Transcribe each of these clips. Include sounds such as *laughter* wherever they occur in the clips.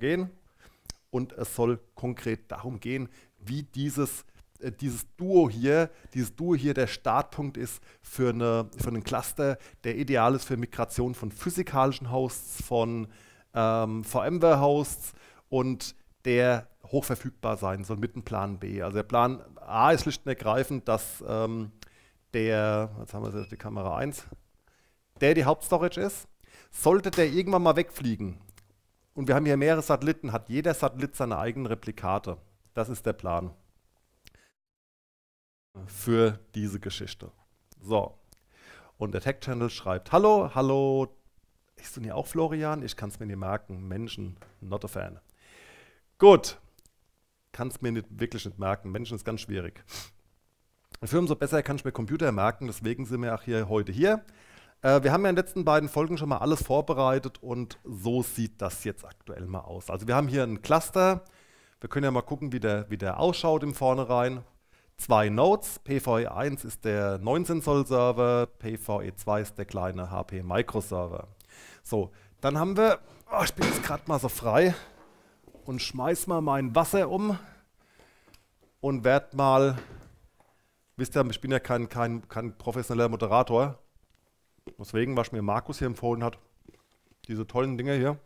gehen. Und es soll konkret darum gehen, wie dieses, äh, dieses Duo hier, dieses Duo hier der Startpunkt ist für, eine, für einen Cluster, der ideal ist für Migration von physikalischen Hosts, von ähm, VMware-Hosts und der hochverfügbar sein soll mit dem Plan B. Also der Plan A ist schlicht und ergreifend, dass ähm, der, jetzt haben wir die Kamera 1, der die Hauptstorage ist. Sollte der irgendwann mal wegfliegen, und wir haben hier mehrere Satelliten, hat jeder Satellit seine eigenen Replikate. Das ist der Plan für diese Geschichte. So. Und der Tech Channel schreibt: Hallo, hallo. Ist du hier auch Florian? Ich kann es mir nicht merken. Menschen, not a fan. Gut. Kann es mir nicht, wirklich nicht merken. Menschen ist ganz schwierig. *laughs* Für umso besser kann ich mir Computer merken, deswegen sind wir auch hier heute hier. Äh, wir haben ja in den letzten beiden Folgen schon mal alles vorbereitet und so sieht das jetzt aktuell mal aus. Also wir haben hier ein Cluster. Wir können ja mal gucken, wie der, wie der ausschaut im Vornherein. Zwei Nodes, PVE1 ist der 19-Zoll-Server, PVE2 ist der kleine hp microserver So, dann haben wir, oh, ich bin jetzt gerade mal so frei und schmeiß mal mein Wasser um und werde mal, wisst ihr, ich bin ja kein, kein, kein professioneller Moderator, Deswegen, was mir Markus hier empfohlen hat, diese tollen Dinge hier,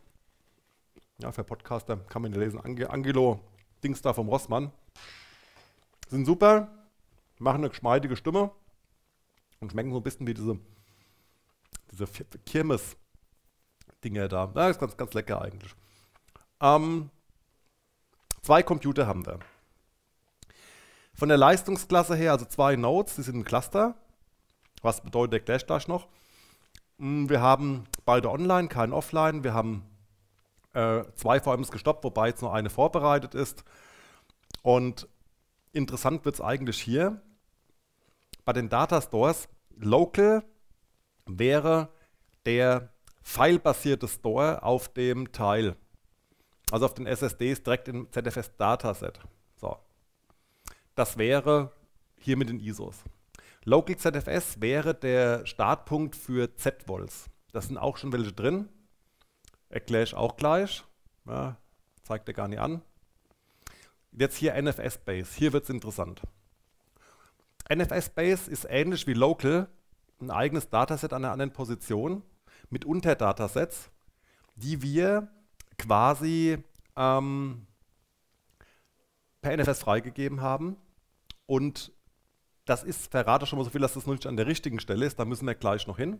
ja, für Podcaster kann man die lesen, Ange Angelo Dings da vom Rossmann, sind super, machen eine geschmeidige Stimme und schmecken so ein bisschen wie diese, diese Kirmes-Dinger da. Ja, ist ganz, ganz lecker eigentlich. Ähm, zwei Computer haben wir. Von der Leistungsklasse her, also zwei Nodes, die sind ein Cluster. Was bedeutet der Clash Dash noch? Hm, wir haben beide online, keinen offline. Wir haben äh, zwei VMs gestoppt, wobei jetzt nur eine vorbereitet ist. Und interessant wird es eigentlich hier. Bei den Data Stores Local wäre der filebasierte Store auf dem Teil. Also auf den SSDs direkt im ZFS Dataset. So. Das wäre hier mit den ISOs. Local ZFS wäre der Startpunkt für z vols Das sind auch schon welche drin. Erkläre ich auch gleich. Ja, zeigt er gar nicht an. Jetzt hier NFS-Base. Hier wird es interessant. NFS-Base ist ähnlich wie Local ein eigenes Dataset an einer anderen Position mit Unterdatasets, die wir quasi ähm, per NFS freigegeben haben und das ist, verrate schon mal so viel, dass das noch nicht an der richtigen Stelle ist, da müssen wir gleich noch hin.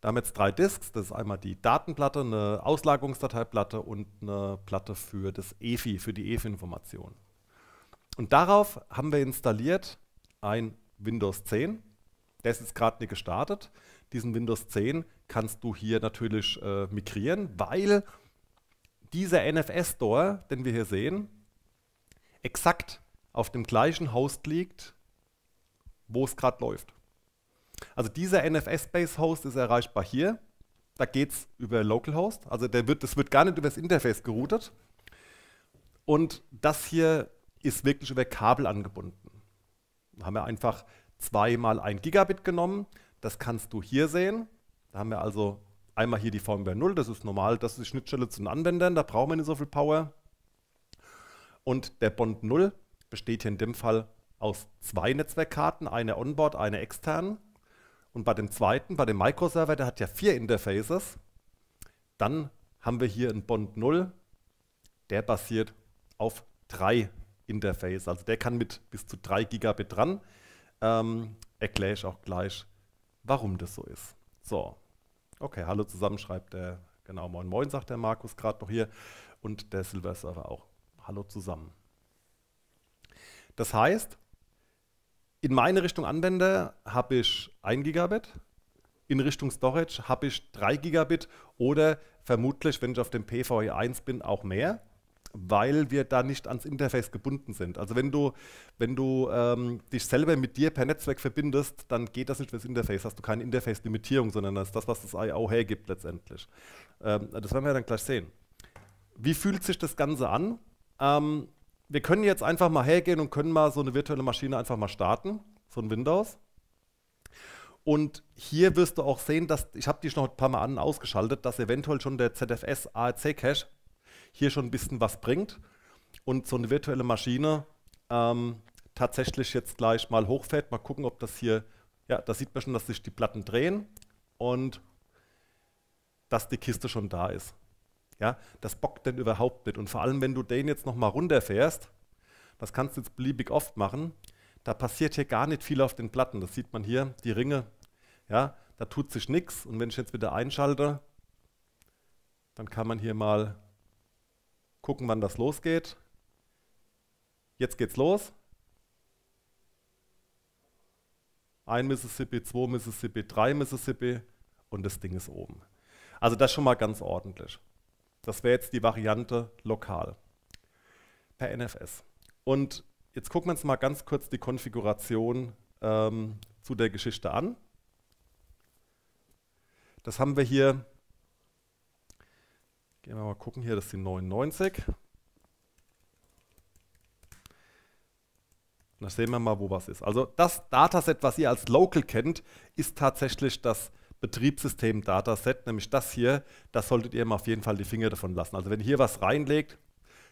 Da haben wir jetzt drei Disks, das ist einmal die Datenplatte, eine Auslagungsdateiplatte und eine Platte für das EFI, für die EFI-Information. Und darauf haben wir installiert ein Windows 10. Der ist jetzt gerade nicht gestartet. Diesen Windows 10 kannst du hier natürlich äh, migrieren, weil dieser NFS-Store, den wir hier sehen, exakt auf dem gleichen Host liegt wo es gerade läuft. Also dieser nfs base host ist erreichbar hier. Da geht es über Localhost. Also der wird, das wird gar nicht über das Interface geroutet. Und das hier ist wirklich über Kabel angebunden. Da haben wir einfach zweimal ein Gigabit genommen. Das kannst du hier sehen. Da haben wir also einmal hier die VMware 0. Das ist normal, das ist die Schnittstelle zu den Anwendern. Da brauchen wir nicht so viel Power. Und der Bond 0 besteht hier in dem Fall aus zwei Netzwerkkarten, eine Onboard, eine extern. Und bei dem zweiten, bei dem Microserver, der hat ja vier Interfaces. Dann haben wir hier einen Bond 0, der basiert auf drei Interfaces. Also der kann mit bis zu drei Gigabit dran. Ähm, erkläre ich auch gleich, warum das so ist. So, okay, hallo zusammen, schreibt der, genau, moin moin, sagt der Markus gerade noch hier. Und der Silver Server auch. Hallo zusammen. Das heißt, in meine Richtung Anwender habe ich 1 Gigabit. In Richtung Storage habe ich 3 Gigabit oder vermutlich, wenn ich auf dem PVE 1 bin, auch mehr, weil wir da nicht ans Interface gebunden sind. Also wenn du, wenn du ähm, dich selber mit dir per Netzwerk verbindest, dann geht das nicht fürs Interface. Hast du keine Interface-Limitierung, sondern das ist das, was das IO hergibt letztendlich. Ähm, das werden wir dann gleich sehen. Wie fühlt sich das Ganze an? Ähm, wir können jetzt einfach mal hergehen und können mal so eine virtuelle Maschine einfach mal starten, so ein Windows. Und hier wirst du auch sehen, dass ich habe die schon ein paar Mal an ausgeschaltet, dass eventuell schon der ZFS ARC Cache hier schon ein bisschen was bringt und so eine virtuelle Maschine ähm, tatsächlich jetzt gleich mal hochfährt. Mal gucken, ob das hier, ja, da sieht man schon, dass sich die Platten drehen und dass die Kiste schon da ist. Ja, das bockt denn überhaupt nicht. Und vor allem, wenn du den jetzt nochmal runterfährst, das kannst du jetzt beliebig oft machen, da passiert hier gar nicht viel auf den Platten. Das sieht man hier, die Ringe, ja, da tut sich nichts. Und wenn ich jetzt wieder einschalte, dann kann man hier mal gucken, wann das losgeht. Jetzt geht's los. Ein Mississippi, zwei Mississippi, drei Mississippi und das Ding ist oben. Also das schon mal ganz ordentlich. Das wäre jetzt die Variante lokal per NFS. Und jetzt gucken wir uns mal ganz kurz die Konfiguration ähm, zu der Geschichte an. Das haben wir hier, gehen wir mal gucken, hier, das sind 99. Und da sehen wir mal, wo was ist. Also das Dataset, was ihr als Local kennt, ist tatsächlich das Betriebssystem Dataset, nämlich das hier, das solltet ihr mal auf jeden Fall die Finger davon lassen. Also wenn ihr hier was reinlegt,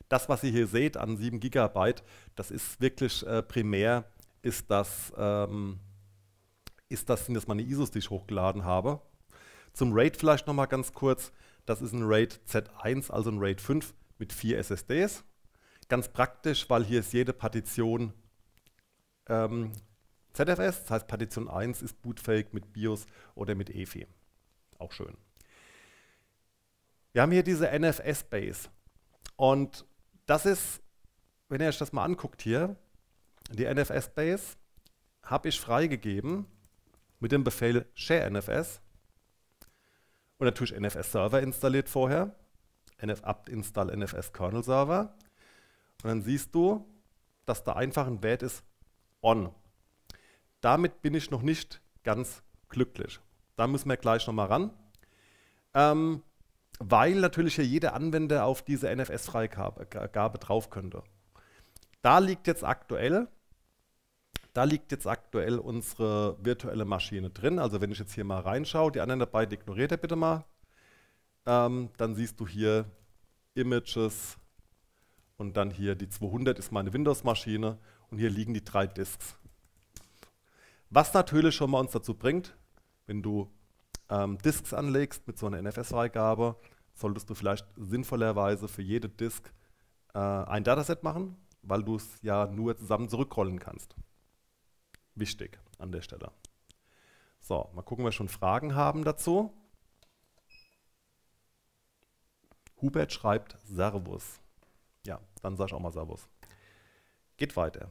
das, was ihr hier seht an 7 GB, das ist wirklich äh, primär, ist das, ähm, ist das, sind das meine ISOs, die ich hochgeladen habe. Zum RAID vielleicht nochmal ganz kurz. Das ist ein RAID Z1, also ein RAID 5 mit 4 SSDs. Ganz praktisch, weil hier ist jede Partition ähm, ZFS, das heißt Partition 1 ist bootfähig mit BIOS oder mit EFI. Auch schön. Wir haben hier diese NFS-Base. Und das ist, wenn ihr euch das mal anguckt hier, die NFS-Base habe ich freigegeben mit dem Befehl share NFS und natürlich NFS Server installiert vorher, NF nfapt install NFS Kernel Server und dann siehst du, dass da einfach ein Wert ist on damit bin ich noch nicht ganz glücklich. Da müssen wir gleich nochmal ran. Ähm, weil natürlich hier jeder Anwender auf diese NFS-Freigabe drauf könnte. Da liegt jetzt aktuell, da liegt jetzt aktuell unsere virtuelle Maschine drin. Also wenn ich jetzt hier mal reinschaue, die anderen beiden ignoriert er bitte mal, ähm, dann siehst du hier Images und dann hier die 200 ist meine Windows-Maschine und hier liegen die drei Disks. Was natürlich schon mal uns dazu bringt, wenn du ähm, Disks anlegst mit so einer NFS-Freigabe, solltest du vielleicht sinnvollerweise für jede Disk äh, ein Dataset machen, weil du es ja nur zusammen zurückrollen kannst. Wichtig an der Stelle. So, mal gucken, wir schon Fragen haben dazu. Hubert schreibt Servus. Ja, dann sag ich auch mal Servus. Geht weiter.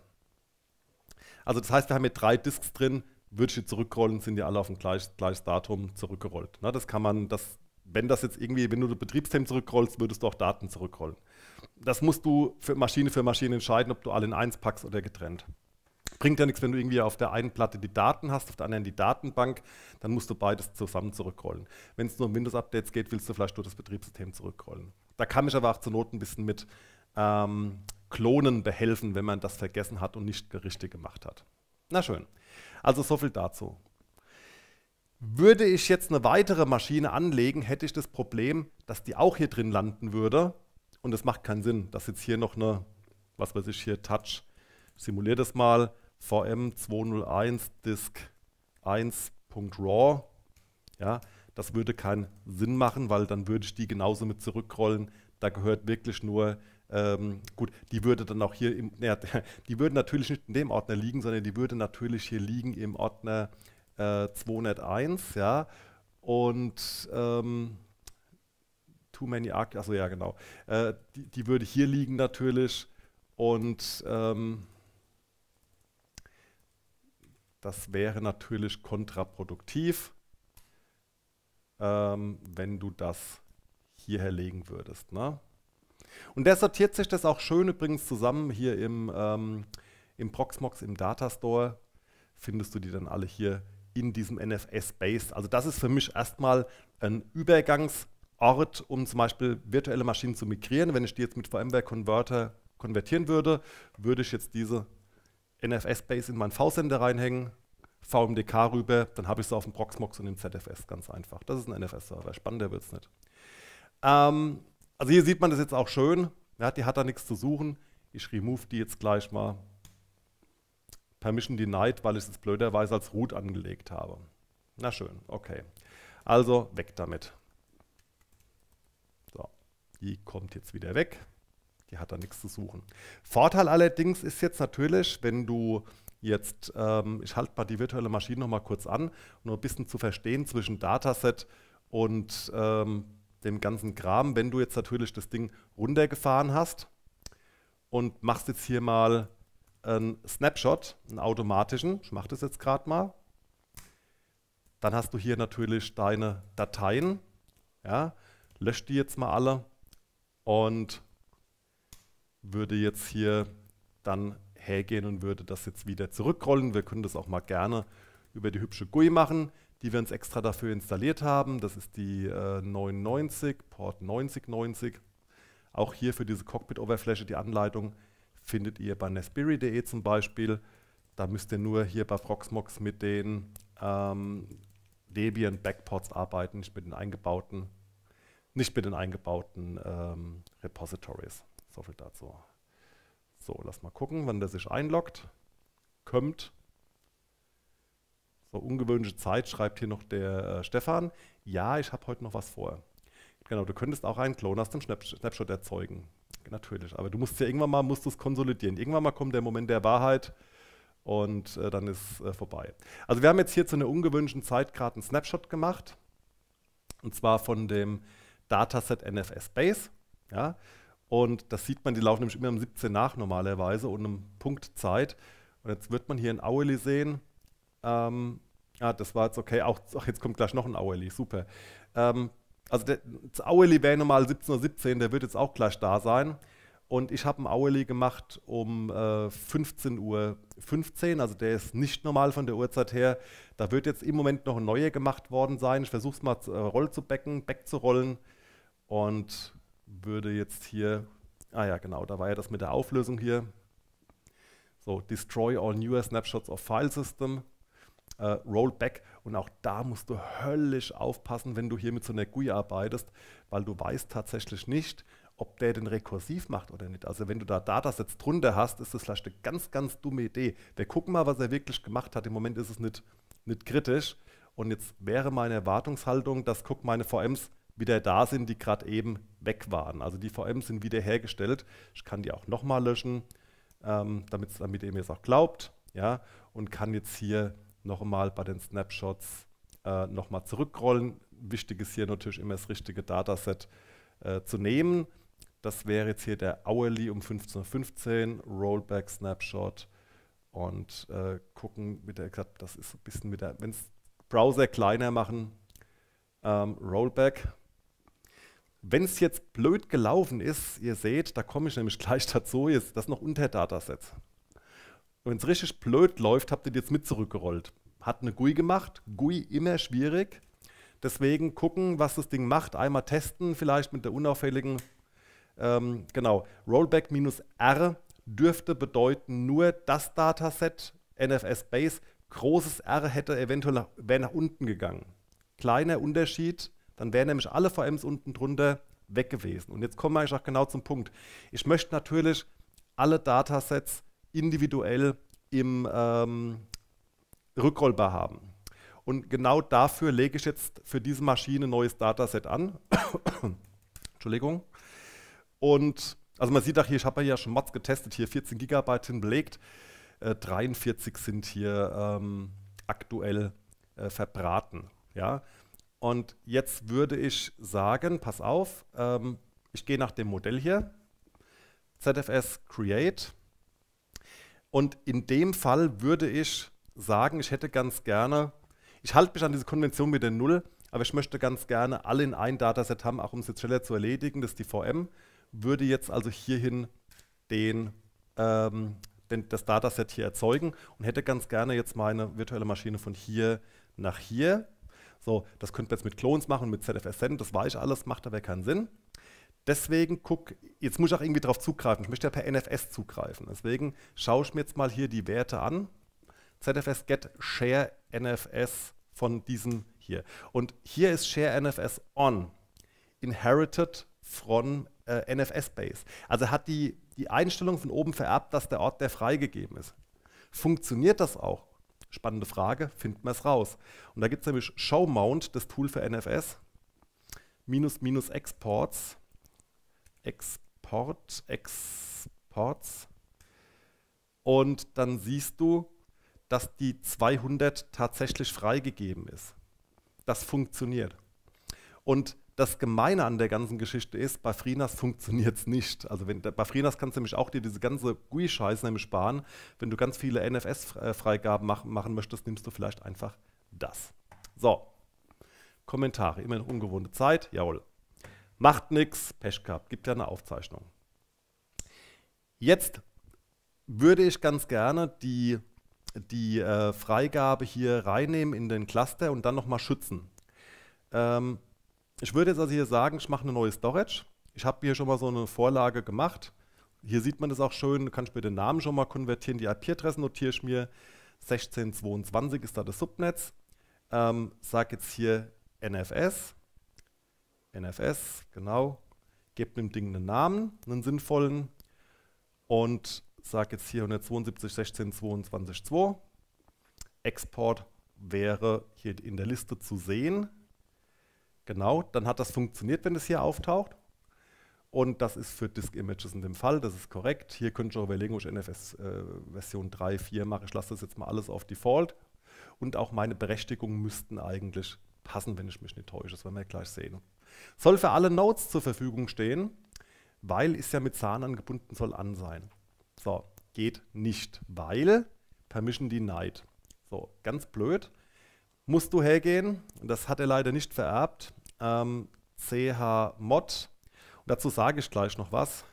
Also das heißt, wir haben hier drei Disks drin, würde ich die zurückrollen, sind die alle auf ein gleiches, gleiches Datum zurückgerollt. Na, das kann man, das, wenn das jetzt irgendwie, wenn du das Betriebssystem zurückrollst, würdest du auch Daten zurückrollen. Das musst du für Maschine für Maschine entscheiden, ob du alle in eins packst oder getrennt. Bringt ja nichts, wenn du irgendwie auf der einen Platte die Daten hast, auf der anderen die Datenbank, dann musst du beides zusammen zurückrollen. Wenn es nur um Windows-Updates geht, willst du vielleicht nur das Betriebssystem zurückrollen. Da kann ich aber auch zur Not ein bisschen mit ähm, Klonen behelfen, wenn man das vergessen hat und nicht richtig gemacht hat. Na schön. Also so viel dazu. Würde ich jetzt eine weitere Maschine anlegen, hätte ich das Problem, dass die auch hier drin landen würde. Und es macht keinen Sinn, dass jetzt hier noch eine, was weiß ich hier, Touch, simuliert das mal, VM201 Disk 1.raw, ja, das würde keinen Sinn machen, weil dann würde ich die genauso mit zurückrollen. Da gehört wirklich nur ähm, gut, die würde dann auch hier, im, *laughs* ja, die würde natürlich nicht in dem Ordner liegen, sondern die würde natürlich hier liegen im Ordner äh, 201, ja. Und ähm, Too Many Arc, also ja genau, äh, die, die, würde hier liegen natürlich und ähm, das wäre natürlich kontraproduktiv, ähm, wenn du das hierher legen würdest. Ne? Und der sortiert sich das auch schön übrigens zusammen hier im, ähm, im Proxmox, im Data Store. Findest du die dann alle hier in diesem nfs base Also das ist für mich erstmal ein Übergangsort, um zum Beispiel virtuelle Maschinen zu migrieren. Wenn ich die jetzt mit VMware Converter konvertieren würde, würde ich jetzt diese nfs base in meinen V-Sender reinhängen, VMDK rüber, dann habe ich es auf dem Proxmox und im ZFS ganz einfach. Das ist ein NFS-Server. Spannender wird es nicht. Ähm, also hier sieht man das jetzt auch schön. Ja, die hat da nichts zu suchen. Ich remove die jetzt gleich mal. Permission denied, weil ich es blöderweise als root angelegt habe. Na schön, okay. Also weg damit. So, die kommt jetzt wieder weg. Die hat da nichts zu suchen. Vorteil allerdings ist jetzt natürlich, wenn du jetzt, ähm, ich halte mal die virtuelle Maschine nochmal kurz an, um ein bisschen zu verstehen zwischen Dataset und ähm, dem ganzen Kram, wenn du jetzt natürlich das Ding runtergefahren hast und machst jetzt hier mal einen Snapshot, einen automatischen, ich mache das jetzt gerade mal, dann hast du hier natürlich deine Dateien, ja, lösche die jetzt mal alle und würde jetzt hier dann hergehen und würde das jetzt wieder zurückrollen. Wir können das auch mal gerne über die hübsche GUI machen die wir uns extra dafür installiert haben. Das ist die äh, 99, Port 9090. Auch hier für diese Cockpit-Oberfläche die Anleitung findet ihr bei nespiri.de zum Beispiel. Da müsst ihr nur hier bei Proxmox mit den ähm, Debian Backports arbeiten, nicht mit den eingebauten, nicht mit den eingebauten ähm, Repositories. So viel dazu. So, lass mal gucken, wann der sich einloggt. Kommt. So ungewöhnliche Zeit schreibt hier noch der äh, Stefan. Ja, ich habe heute noch was vor. Genau, du könntest auch einen Clone aus dem Snapshot erzeugen. Natürlich, aber du musst ja irgendwann mal musst konsolidieren. Irgendwann mal kommt der Moment der Wahrheit und äh, dann ist äh, vorbei. Also wir haben jetzt hier zu einer ungewöhnlichen Zeit gerade einen Snapshot gemacht und zwar von dem Dataset NFS Base. Ja? Und das sieht man, die laufen nämlich immer um 17 nach normalerweise und um Zeit. Und jetzt wird man hier in Hourly sehen, ähm, ah, das war jetzt okay. Auch, ach, jetzt kommt gleich noch ein Auerli, super. Ähm, also der, das Auerli wäre normal 17.17 Uhr, der wird jetzt auch gleich da sein. Und ich habe ein Auerli gemacht um äh, 15.15 Uhr, 15, also der ist nicht normal von der Uhrzeit her. Da wird jetzt im Moment noch ein neuer gemacht worden sein. Ich versuche es mal äh, Roll zu becken, Back zu rollen und würde jetzt hier, ah ja genau, da war ja das mit der Auflösung hier. So, Destroy all newer snapshots of file system äh, Rollback. Und auch da musst du höllisch aufpassen, wenn du hier mit so einer GUI arbeitest, weil du weißt tatsächlich nicht, ob der den rekursiv macht oder nicht. Also wenn du da Datasets drunter hast, ist das vielleicht eine ganz, ganz dumme Idee. Wir gucken mal, was er wirklich gemacht hat. Im Moment ist es nicht, nicht kritisch. Und jetzt wäre meine Erwartungshaltung, dass guck meine VMs wieder da sind, die gerade eben weg waren. Also die VMs sind wiederhergestellt. Ich kann die auch nochmal löschen, ähm, damit ihr mir es auch glaubt. Ja, und kann jetzt hier nochmal bei den Snapshots äh, nochmal zurückrollen. Wichtig ist hier natürlich immer das richtige Dataset äh, zu nehmen. Das wäre jetzt hier der Hourly um 15.15 Uhr, Rollback Snapshot und äh, gucken, mit der, das ist ein bisschen mit der, wenn es Browser kleiner machen, ähm, Rollback. Wenn es jetzt blöd gelaufen ist, ihr seht, da komme ich nämlich *laughs* gleich dazu, ist das noch unter Datasets. Und wenn es richtig blöd läuft, habt ihr die jetzt mit zurückgerollt. Hat eine GUI gemacht. GUI immer schwierig. Deswegen gucken, was das Ding macht. Einmal testen, vielleicht mit der unauffälligen. Ähm, genau, Rollback-R minus dürfte bedeuten, nur das Dataset, NFS Base, großes R hätte eventuell nach, wäre nach unten gegangen. Kleiner Unterschied, dann wären nämlich alle VMs unten drunter weg gewesen. Und jetzt kommen wir eigentlich auch genau zum Punkt. Ich möchte natürlich alle Datasets individuell im ähm, rückrollbar haben. Und genau dafür lege ich jetzt für diese Maschine ein neues Dataset an. *coughs* Entschuldigung. Und also man sieht auch hier, ich habe ja schon Mods getestet, hier 14 GB hinbelegt. Äh, 43 sind hier ähm, aktuell äh, verbraten. Ja? Und jetzt würde ich sagen, pass auf, ähm, ich gehe nach dem Modell hier. ZFS Create und in dem Fall würde ich sagen, ich hätte ganz gerne, ich halte mich an diese Konvention mit der Null, aber ich möchte ganz gerne alle in ein Dataset haben, auch um es jetzt schneller zu erledigen, das ist die VM, würde jetzt also hierhin den, ähm, den, das Dataset hier erzeugen und hätte ganz gerne jetzt meine virtuelle Maschine von hier nach hier. So, das könnten wir jetzt mit Clones machen, mit ZFS-Send, das weiß ich alles, macht aber keinen Sinn. Deswegen guck, jetzt muss ich auch irgendwie darauf zugreifen. Ich möchte ja per NFS zugreifen. Deswegen schaue ich mir jetzt mal hier die Werte an. ZFS get share NFS von diesem hier. Und hier ist share NFS on, inherited from äh, NFS base. Also hat die, die Einstellung von oben vererbt, dass der Ort der freigegeben ist. Funktioniert das auch? Spannende Frage, finden wir es raus. Und da gibt es nämlich Show Mount, das Tool für NFS, minus minus Exports Export, Exports. Und dann siehst du, dass die 200 tatsächlich freigegeben ist. Das funktioniert. Und das Gemeine an der ganzen Geschichte ist, bei Freenas funktioniert es nicht. Also wenn, bei Freenas kannst du nämlich auch dir diese ganze GUI-Scheiße nämlich sparen. Wenn du ganz viele NFS-Freigaben mach, machen möchtest, nimmst du vielleicht einfach das. So, Kommentare, immer immerhin ungewohnte Zeit, jawohl. Macht nichts, Pech gehabt, gibt ja eine Aufzeichnung. Jetzt würde ich ganz gerne die, die äh, Freigabe hier reinnehmen in den Cluster und dann nochmal schützen. Ähm, ich würde jetzt also hier sagen, ich mache eine neue Storage. Ich habe hier schon mal so eine Vorlage gemacht. Hier sieht man das auch schön, kann ich mir den Namen schon mal konvertieren, die IP-Adressen notiere ich mir. 1622 ist da das Subnetz. Ähm, sage jetzt hier NFS NFS, genau. Gebt dem Ding einen Namen, einen sinnvollen. Und sage jetzt hier 172 16 22 2. Export wäre hier in der Liste zu sehen. Genau, dann hat das funktioniert, wenn es hier auftaucht. Und das ist für Disk Images in dem Fall, das ist korrekt. Hier könnt ihr auch überlegen, ob ich NFS äh, Version 3, 4 mache. Ich lasse das jetzt mal alles auf Default. Und auch meine Berechtigungen müssten eigentlich passen, wenn ich mich nicht täusche. Das werden wir gleich sehen. Soll für alle Nodes zur Verfügung stehen, weil ist ja mit Zahn angebunden, soll an sein. So, geht nicht, weil Permission denied. So, ganz blöd. Musst du hergehen, das hat er leider nicht vererbt, ähm, chmod, und dazu sage ich gleich noch was,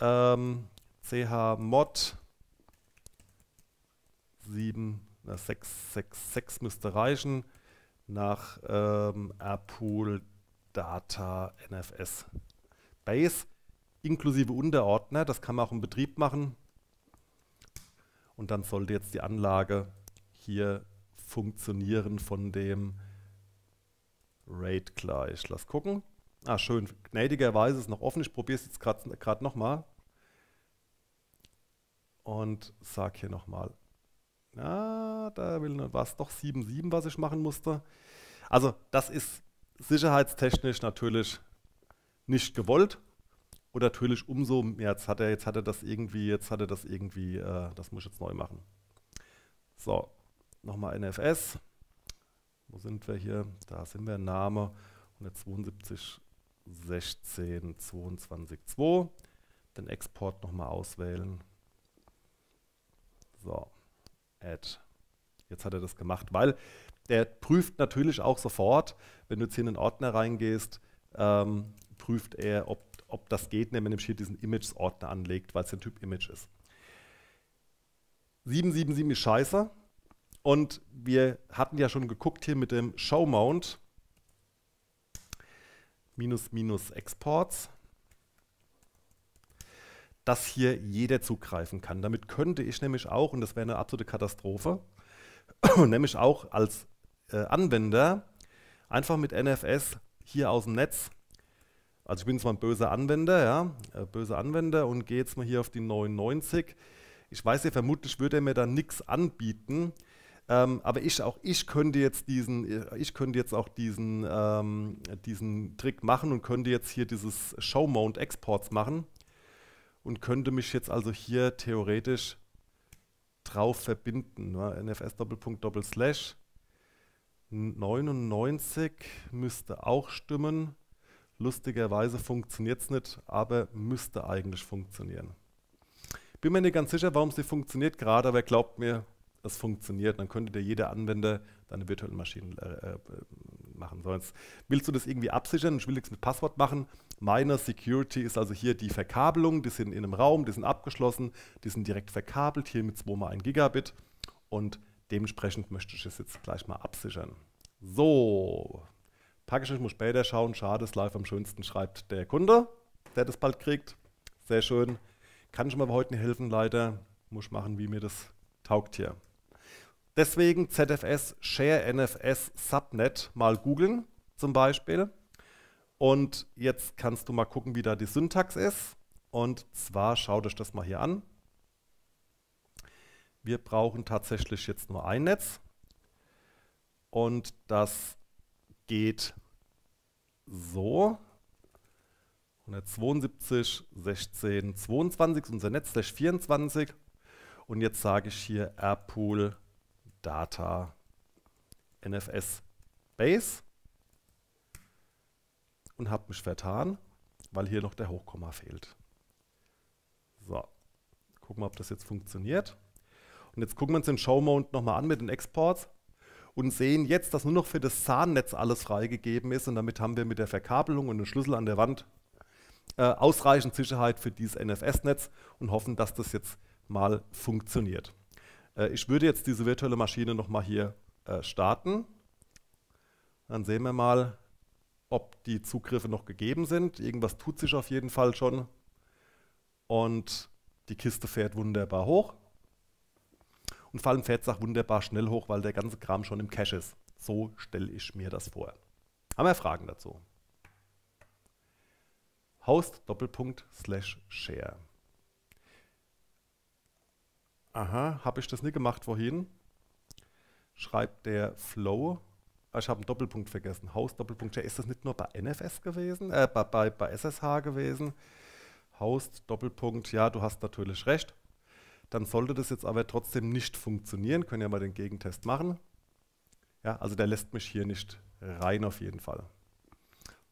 ähm, chmod 7, 6, 6, 6 müsste reichen, nach ähm, Airpool Data NFS Base inklusive Unterordner. Das kann man auch im Betrieb machen. Und dann sollte jetzt die Anlage hier funktionieren von dem RAID gleich. Lass gucken. Ah, schön. Gnädigerweise ist noch offen. Ich probiere es jetzt gerade nochmal. Und sag hier nochmal. Ah, da war es Doch 7.7, was ich machen musste. Also, das ist sicherheitstechnisch natürlich nicht gewollt und natürlich umso mehr. Jetzt hat er, jetzt hat er das irgendwie, jetzt hat er das irgendwie, äh, das muss ich jetzt neu machen. So, nochmal NFS. Wo sind wir hier? Da sind wir, Name 172 16 22 2. Den Export nochmal auswählen. So, Add. Jetzt hat er das gemacht, weil der prüft natürlich auch sofort, wenn du jetzt hier in den Ordner reingehst, ähm, prüft er, ob, ob das geht, wenn man hier diesen Images-Ordner anlegt, weil es ein Typ Image ist. 777 ist scheiße. Und wir hatten ja schon geguckt hier mit dem Showmount. Minus, minus Exports. Dass hier jeder zugreifen kann. Damit könnte ich nämlich auch, und das wäre eine absolute Katastrophe, *clears throat* nämlich auch als äh, Anwender Einfach mit NFS hier aus dem Netz. Also ich bin jetzt mal ein böser Anwender, ja, äh, böser Anwender und gehe jetzt mal hier auf die 99. Ich weiß ja vermutlich würde er mir da nichts anbieten, ähm, aber ich auch ich könnte jetzt diesen äh, ich könnte jetzt auch diesen ähm, diesen Trick machen und könnte jetzt hier dieses Show Mount Exports machen und könnte mich jetzt also hier theoretisch drauf verbinden. Ne? NFS Doppelpunkt Doppel Slash 99 müsste auch stimmen. Lustigerweise funktioniert es nicht, aber müsste eigentlich funktionieren. Bin mir nicht ganz sicher, warum sie funktioniert gerade, aber glaubt mir, es funktioniert. Dann könnte dir jeder Anwender deine virtuellen Maschinen äh, äh machen. Sonst willst du das irgendwie absichern? Ich will nichts mit Passwort machen. Meine Security ist also hier die Verkabelung. Die sind in einem Raum, die sind abgeschlossen, die sind direkt verkabelt, hier mit 2 mal 1 Gigabit. Und Dementsprechend möchte ich es jetzt gleich mal absichern. So, packe ich, muss später schauen. Schade, ist live am schönsten, schreibt der Kunde, der das bald kriegt. Sehr schön. Kann ich mir aber heute nicht helfen, leider. Muss ich machen, wie mir das taugt hier. Deswegen ZFS Share NFS Subnet mal googeln zum Beispiel. Und jetzt kannst du mal gucken, wie da die Syntax ist. Und zwar schaut euch das mal hier an. Wir brauchen tatsächlich jetzt nur ein Netz und das geht so. 172, 16, 22 ist unser Netz, slash 24. Und jetzt sage ich hier AirPool Data NFS Base und habe mich vertan, weil hier noch der Hochkomma fehlt. So, gucken wir, ob das jetzt funktioniert. Und jetzt gucken wir uns den Show-Mode nochmal an mit den Exports und sehen jetzt, dass nur noch für das Zahnnetz alles freigegeben ist. Und damit haben wir mit der Verkabelung und dem Schlüssel an der Wand äh, ausreichend Sicherheit für dieses NFS-Netz und hoffen, dass das jetzt mal funktioniert. Äh, ich würde jetzt diese virtuelle Maschine nochmal hier äh, starten. Dann sehen wir mal, ob die Zugriffe noch gegeben sind. Irgendwas tut sich auf jeden Fall schon. Und die Kiste fährt wunderbar hoch. Und vor allem fährt es auch wunderbar schnell hoch, weil der ganze Kram schon im Cache ist. So stelle ich mir das vor. Haben wir Fragen dazu? Host Doppelpunkt slash share. Aha, habe ich das nie gemacht vorhin? Schreibt der Flow. Ah, ich habe einen Doppelpunkt vergessen. Host Doppelpunkt share. Ist das nicht nur bei NFS gewesen? Äh, bei, bei, bei SSH gewesen? Host Doppelpunkt. Ja, du hast natürlich recht. Dann sollte das jetzt aber trotzdem nicht funktionieren. Können ja mal den Gegentest machen. Ja, also der lässt mich hier nicht rein auf jeden Fall.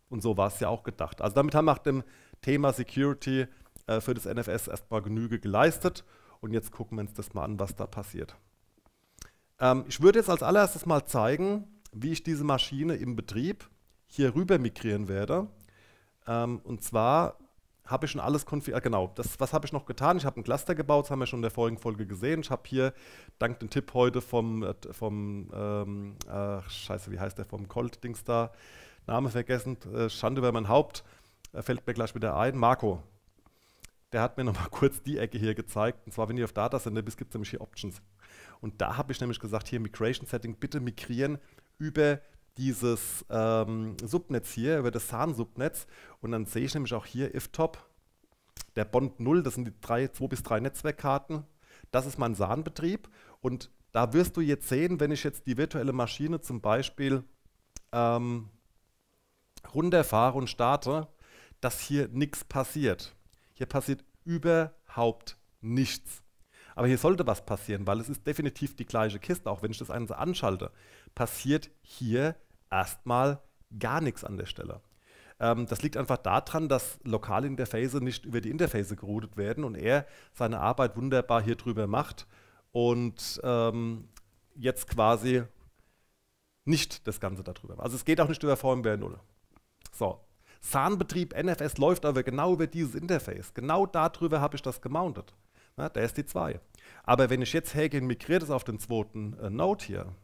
Und so war es ja auch gedacht. Also damit haben wir nach dem Thema Security äh, für das NFS erstmal Genüge geleistet. Und jetzt gucken wir uns das mal an, was da passiert. Ähm, ich würde jetzt als allererstes mal zeigen, wie ich diese Maschine im Betrieb hier rüber migrieren werde. Ähm, und zwar habe ich schon alles konfiguriert. Ah, genau, das, was habe ich noch getan? Ich habe ein Cluster gebaut, das haben wir schon in der vorigen Folge gesehen. Ich habe hier, dank dem Tipp heute vom, äh, vom ähm, ach, scheiße, wie heißt der, vom Colt-Dings da, Name vergessen, äh, Schande über mein Haupt, äh, fällt mir gleich wieder ein, Marco. Der hat mir nochmal *laughs* kurz die Ecke hier gezeigt. Und zwar, wenn ihr auf Datacenter bist, gibt es nämlich hier Options. Und da habe ich nämlich gesagt, hier Migration Setting, bitte migrieren über dieses ähm, Subnetz hier, über das Zahn-Subnetz. Und dann sehe ich nämlich auch hier IFTOP, der Bond 0, das sind die 2 zwei bis drei Netzwerkkarten. Das ist mein SAN-Betrieb. Und da wirst du jetzt sehen, wenn ich jetzt die virtuelle Maschine zum Beispiel ähm, runterfahre und starte, dass hier nichts passiert. Hier passiert überhaupt nichts. Aber hier sollte was passieren, weil es ist definitiv die gleiche Kiste. Auch wenn ich das eins anschalte, passiert hier erstmal gar nichts an der Stelle. Ähm, das liegt einfach daran, dass lokale Interface nicht über die Interface geroutet werden und er seine Arbeit wunderbar hier drüber macht und ähm, jetzt quasi nicht das Ganze darüber. macht. Also es geht auch nicht über VMware 0. So, Zahnbetrieb NFS läuft aber genau über dieses Interface. Genau darüber habe ich das gemountet. Na, der ist die 2. Aber wenn ich jetzt hergehe und migriere das auf den zweiten äh, Node hier,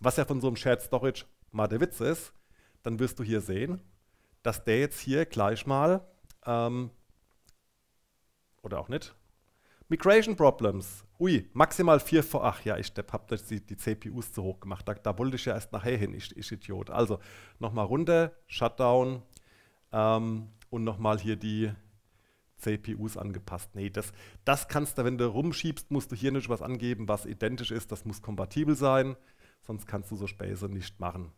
was ja von so einem Shared Storage mal der Witz ist, dann wirst du hier sehen, dass der jetzt hier gleich mal, ähm, oder auch nicht, Migration Problems, ui, maximal 4 vor 8. Ja, ich hab das die, die CPUs zu hoch gemacht, da, da, wollte ich ja erst nachher hin, ich, ich Idiot. Also, nochmal runter, Shutdown ähm, und nochmal hier die, CPUs angepasst. Nee, das, das kannst du, wenn du rumschiebst, musst du hier nicht was angeben, was identisch ist. Das muss kompatibel sein, sonst kannst du so Späße nicht machen.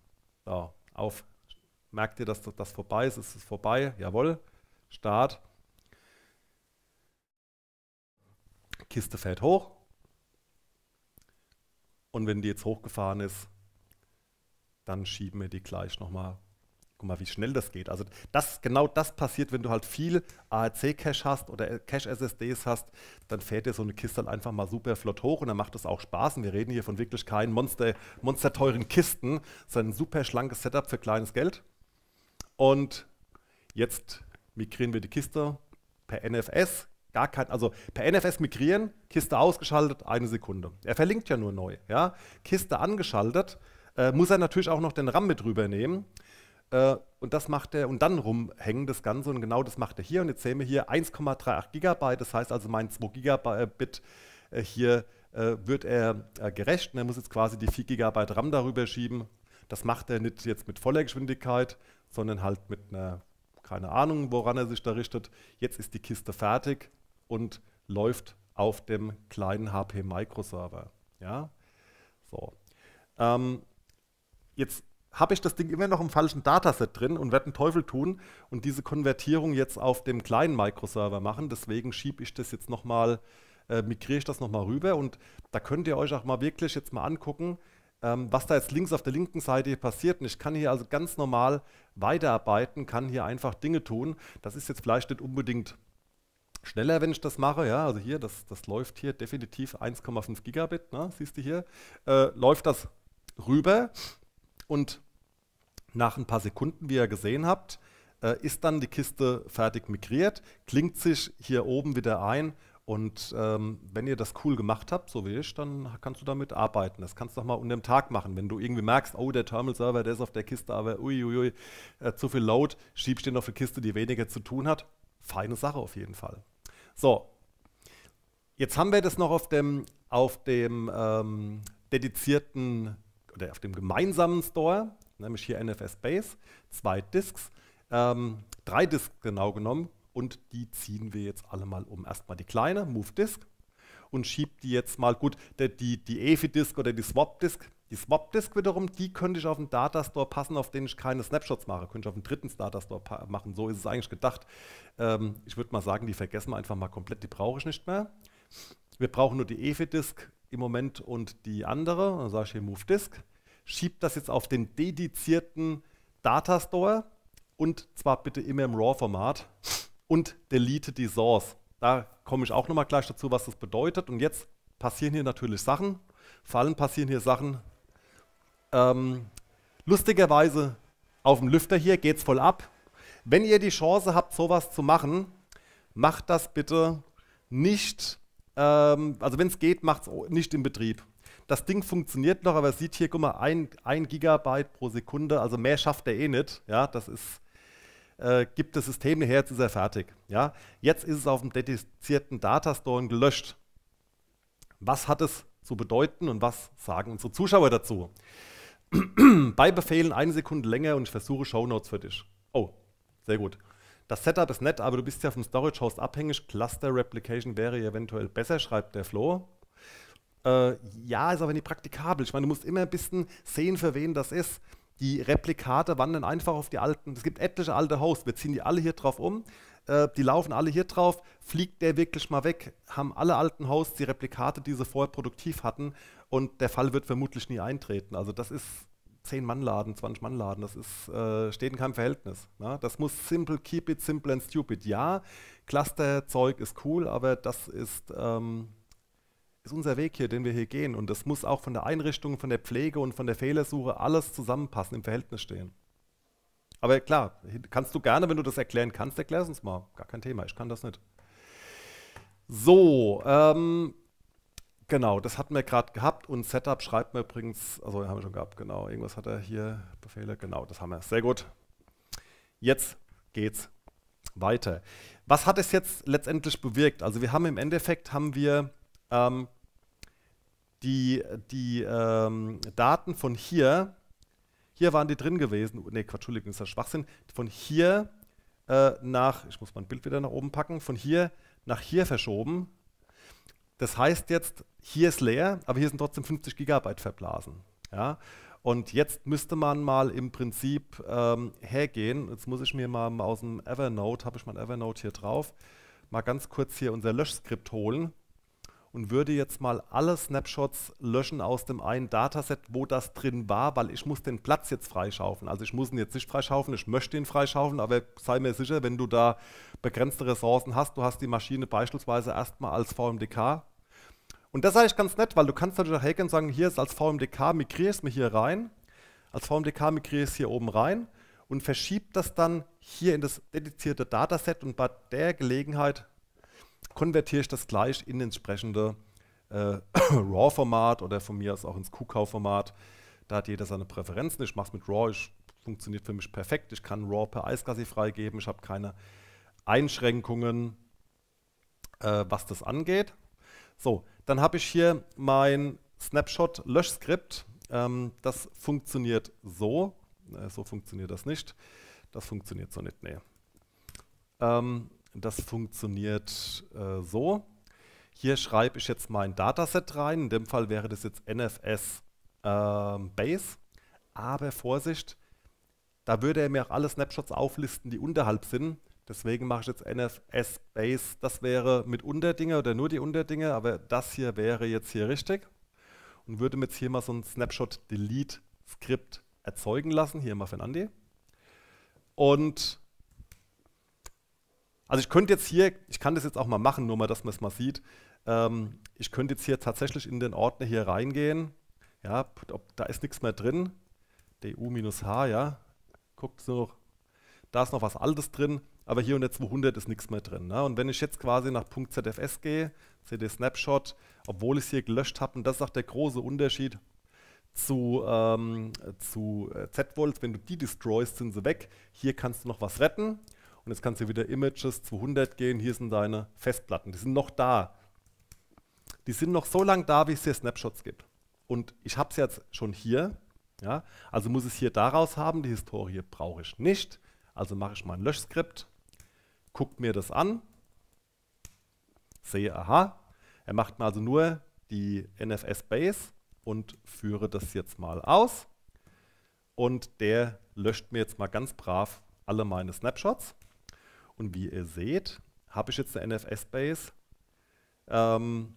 So, auf. Merkt ihr, dass das vorbei ist? Ist es vorbei? Jawohl. Start. Kiste fällt hoch. Und wenn die jetzt hochgefahren ist, dann schieben wir die gleich nochmal guck mal, wie schnell das geht. Also das, genau das passiert, wenn du halt viel ARC-Cache hast oder Cache-SSDs hast, dann fährt dir so eine Kiste halt einfach mal super flott hoch und dann macht es auch Spaß. Und wir reden hier von wirklich keinen monster, monsterteuren Kisten, sondern ein super schlankes Setup für kleines Geld. Und jetzt migrieren wir die Kiste per NFS. Gar kein, also per NFS migrieren, Kiste ausgeschaltet, eine Sekunde. Er verlinkt ja nur neu. Ja? Kiste angeschaltet, äh, muss er natürlich auch noch den RAM mit rübernehmen. Äh, und das macht er, und dann rumhängen das Ganze, und genau das macht er hier. Und jetzt sehen wir hier 1,38 Gigabyte, das heißt also mein 2 Gigabyte äh, hier äh, wird er äh, gerecht. Und er muss jetzt quasi die 4 Gigabyte RAM darüber schieben. Das macht er nicht jetzt mit voller Geschwindigkeit, sondern halt mit einer, keine Ahnung, woran er sich da richtet. Jetzt ist die Kiste fertig und läuft auf dem kleinen HP Microserver. Ja? So. Ähm, jetzt habe ich das Ding immer noch im falschen Dataset drin und werde einen Teufel tun und diese Konvertierung jetzt auf dem kleinen Microserver machen. Deswegen schiebe ich das jetzt nochmal, äh, migriere ich das nochmal rüber und da könnt ihr euch auch mal wirklich jetzt mal angucken, ähm, was da jetzt links auf der linken Seite hier passiert. Und ich kann hier also ganz normal weiterarbeiten, kann hier einfach Dinge tun. Das ist jetzt vielleicht nicht unbedingt schneller, wenn ich das mache. Ja, also hier, das, das läuft hier definitiv 1,5 Gigabit, ne? siehst du hier, äh, läuft das rüber. Und nach ein paar Sekunden, wie ihr gesehen habt, äh, ist dann die Kiste fertig migriert, klingt sich hier oben wieder ein und ähm, wenn ihr das cool gemacht habt, so wie ich, dann kannst du damit arbeiten. Das kannst du auch mal unter dem Tag machen. Wenn du irgendwie merkst, oh, der Terminal-Server, der ist auf der Kiste, aber uiuiui, äh, zu viel Load, schiebst den auf eine Kiste, die weniger zu tun hat. Feine Sache auf jeden Fall. So, jetzt haben wir das noch auf dem, auf dem ähm, dedizierten oder auf dem gemeinsamen Store nämlich hier NFS Base, zwei Disks, ähm, drei Disks genau genommen und die ziehen wir jetzt alle mal um. Erstmal die kleine, Move Disk und schiebe die jetzt mal, gut, die, die, die EFI Disk oder die Swap Disk, die Swap Disk wiederum, die könnte ich auf den Datastore passen, auf den ich keine Snapshots mache, könnte ich auf den dritten Datastore machen, so ist es eigentlich gedacht. Ähm, ich würde mal sagen, die vergessen wir einfach mal komplett, die brauche ich nicht mehr. Wir brauchen nur die EFI Disk im Moment und die andere, dann sage ich hier Move Disk schiebt das jetzt auf den dedizierten Datastore und zwar bitte immer im RAW-Format und delete die Source. Da komme ich auch nochmal gleich dazu, was das bedeutet. Und jetzt passieren hier natürlich Sachen. Vor allem passieren hier Sachen. Ähm, lustigerweise auf dem Lüfter hier geht es voll ab. Wenn ihr die Chance habt, sowas zu machen, macht das bitte nicht, ähm, also wenn es geht, macht es nicht im Betrieb das Ding funktioniert noch, aber sieht hier, guck mal, ein, ein Gigabyte pro Sekunde, also mehr schafft er eh nicht. Ja, das ist, äh, gibt das System her, jetzt ist er fertig. Ja, jetzt ist es auf dem dedizierten Datastore gelöscht. Was hat es zu bedeuten und was sagen unsere Zuschauer dazu? *clears throat* Bei Befehlen eine Sekunde länger und ich versuche Shownotes für dich. Oh, sehr gut. Das Setup ist nett, aber du bist ja vom Storage-Host abhängig. Cluster Replication wäre eventuell besser, schreibt der Flo. Äh, ja, ist aber nicht praktikabel. Ich meine, du musst immer ein bisschen sehen, für wen das ist. Die Replikate wandern einfach auf die alten. Es gibt etliche alte Hosts. Wir ziehen die alle hier drauf um. Äh, die laufen alle hier drauf. Fliegt der wirklich mal weg? Haben alle alten Hosts die Replikate, die sie vorher produktiv hatten? Und der Fall wird vermutlich nie eintreten. Also, das ist 10-Mann-Laden, 20-Mann-Laden, das ist, äh, steht in keinem Verhältnis. Ne? Das muss simple, keep it simple and stupid. Ja, Clusterzeug ist cool, aber das ist ähm, ist unser Weg hier, den wir hier gehen. Und das muss auch von der Einrichtung, von der Pflege und von der Fehlersuche alles zusammenpassen, im Verhältnis stehen. Aber klar, kannst du gerne, wenn du das erklären kannst, erklär es uns mal. Gar kein Thema, ich kann das nicht. So, ähm, genau, das hatten wir gerade gehabt und Setup schreibt mir übrigens, also haben wir schon gehabt, genau, irgendwas hat er hier, Befehle, genau, das haben wir. Sehr gut. Jetzt geht's weiter. Was hat es jetzt letztendlich bewirkt? Also wir haben im Endeffekt, haben wir ähm, die, die ähm, Daten von hier, hier waren die drin gewesen, ne, Entschuldigung, ist das Schwachsinn, von hier äh, nach, ich muss mein Bild wieder nach oben packen, von hier nach hier verschoben. Das heißt jetzt, hier ist leer, aber hier sind trotzdem 50 Gigabyte verblasen. Ja? Und jetzt müsste man mal im Prinzip ähm, hergehen, jetzt muss ich mir mal aus dem Evernote, habe ich mein Evernote hier drauf, mal ganz kurz hier unser Löschskript holen und würde jetzt mal alle Snapshots löschen aus dem einen Dataset, wo das drin war, weil ich muss den Platz jetzt freischaufeln. Also ich muss ihn jetzt nicht freischaufen, ich möchte ihn freischaufen, aber sei mir sicher, wenn du da begrenzte Ressourcen hast, du hast die Maschine beispielsweise erstmal als VMDK. Und das ist eigentlich ganz nett, weil du kannst natürlich auch nach und sagen, hier ist als VMDK, migrierst mir hier rein, als VMDK migriere es hier oben rein und verschiebt das dann hier in das dedizierte Dataset und bei der Gelegenheit konvertiere ich das gleich in entsprechende äh, *coughs* RAW-Format oder von mir aus auch ins QCOW-Format. Da hat jeder seine Präferenzen. Ich mache es mit RAW, ich, funktioniert für mich perfekt. Ich kann RAW per Eisgasse freigeben, ich habe keine Einschränkungen, äh, was das angeht. So, dann habe ich hier mein Snapshot-Löschskript. Ähm, das funktioniert so. Äh, so funktioniert das nicht. Das funktioniert so nicht, nee. Ähm, das funktioniert äh, so. Hier schreibe ich jetzt mein Dataset rein. In dem Fall wäre das jetzt NFS äh, Base. Aber Vorsicht, da würde er mir auch alle Snapshots auflisten, die unterhalb sind. Deswegen mache ich jetzt NFS Base. Das wäre mit Unterdinge oder nur die Unterdinge, aber das hier wäre jetzt hier richtig. Und würde mir jetzt hier mal so ein Snapshot Delete Skript erzeugen lassen. Hier mal für Andy. Und also ich könnte jetzt hier, ich kann das jetzt auch mal machen, nur mal, dass man es mal sieht. Ähm, ich könnte jetzt hier tatsächlich in den Ordner hier reingehen. Ja, ob, da ist nichts mehr drin. DU-H, ja. Guckt so, da ist noch was Altes drin, aber hier unter 200 ist nichts mehr drin. Ne? Und wenn ich jetzt quasi nach Punkt .zfs gehe, cd Snapshot, obwohl ich es hier gelöscht habe, und das ist auch der große Unterschied zu, ähm, zu äh, Z-Volt, wenn du die destroyst, sind sie weg. Hier kannst du noch was retten und jetzt kannst du wieder Images 200 gehen. Hier sind deine Festplatten. Die sind noch da. Die sind noch so lange da, wie es hier Snapshots gibt. Und ich habe es jetzt schon hier. Ja? Also muss ich es hier daraus haben. Die Historie brauche ich nicht. Also mache ich mal ein Löschskript. Guckt mir das an. Sehe, aha. Er macht mir also nur die NFS-Base und führe das jetzt mal aus. Und der löscht mir jetzt mal ganz brav alle meine Snapshots. Und wie ihr seht, habe ich jetzt eine NFS-Base. Ähm,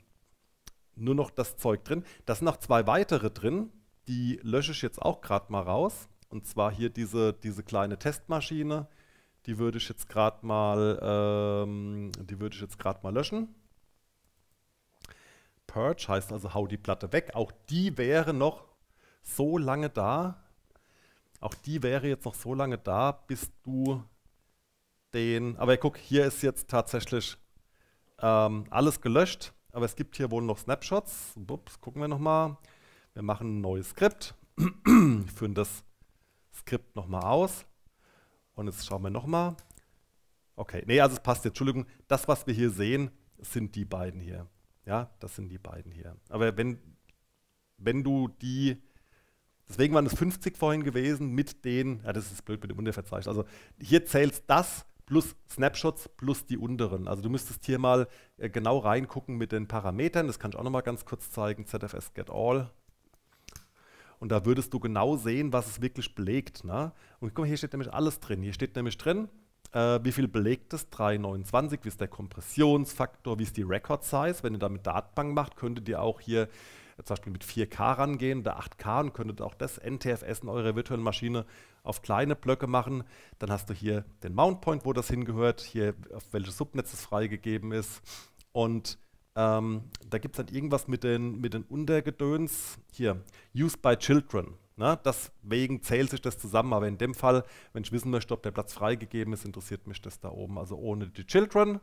nur noch das Zeug drin. Da sind noch zwei weitere drin. Die lösche ich jetzt auch gerade mal raus. Und zwar hier diese, diese kleine Testmaschine. Die würde ich jetzt gerade mal, ähm, die würde ich jetzt gerade mal löschen. Purge heißt also, hau die Platte weg. Auch die wäre noch so lange da. Auch die wäre jetzt noch so lange da, bis du den, aber guck, hier ist jetzt tatsächlich ähm, alles gelöscht, aber es gibt hier wohl noch Snapshots. Ups, gucken wir nochmal. Wir machen ein neues Skript, *clears throat* führen das Skript nochmal aus und jetzt schauen wir nochmal. Okay, nee, also es passt jetzt, Entschuldigung. Das, was wir hier sehen, sind die beiden hier. Ja, das sind die beiden hier. Aber wenn, wenn du die, deswegen waren es 50 vorhin gewesen mit den, ja, das ist blöd mit dem Unterverzeichnis, also hier zählt das, plus Snapshots plus die unteren. Also du müsstest hier mal äh, genau reingucken mit den Parametern. Das kann ich auch nochmal ganz kurz zeigen. ZFS get all. Und da würdest du genau sehen, was es wirklich belegt. Ne? Und guck mal, hier steht nämlich alles drin. Hier steht nämlich drin, äh, wie viel belegt es, 329, wie ist der Kompressionsfaktor, wie ist die Record Size. Wenn ihr damit Datenbank macht, könntet ihr auch hier zum Beispiel mit 4K rangehen oder 8K und könntet auch das NTFS in eurer virtuellen Maschine auf kleine Blöcke machen. Dann hast du hier den Mount Point, wo das hingehört, hier auf welches Subnetz es freigegeben ist. Und ähm, da gibt es dann irgendwas mit den, mit den Untergedöns. Hier, Used by Children. Na, ne? deswegen zählt sich das zusammen, aber in dem Fall, wenn ich wissen möchte, ob der Platz freigegeben ist, interessiert mich das da oben. Also ohne die Children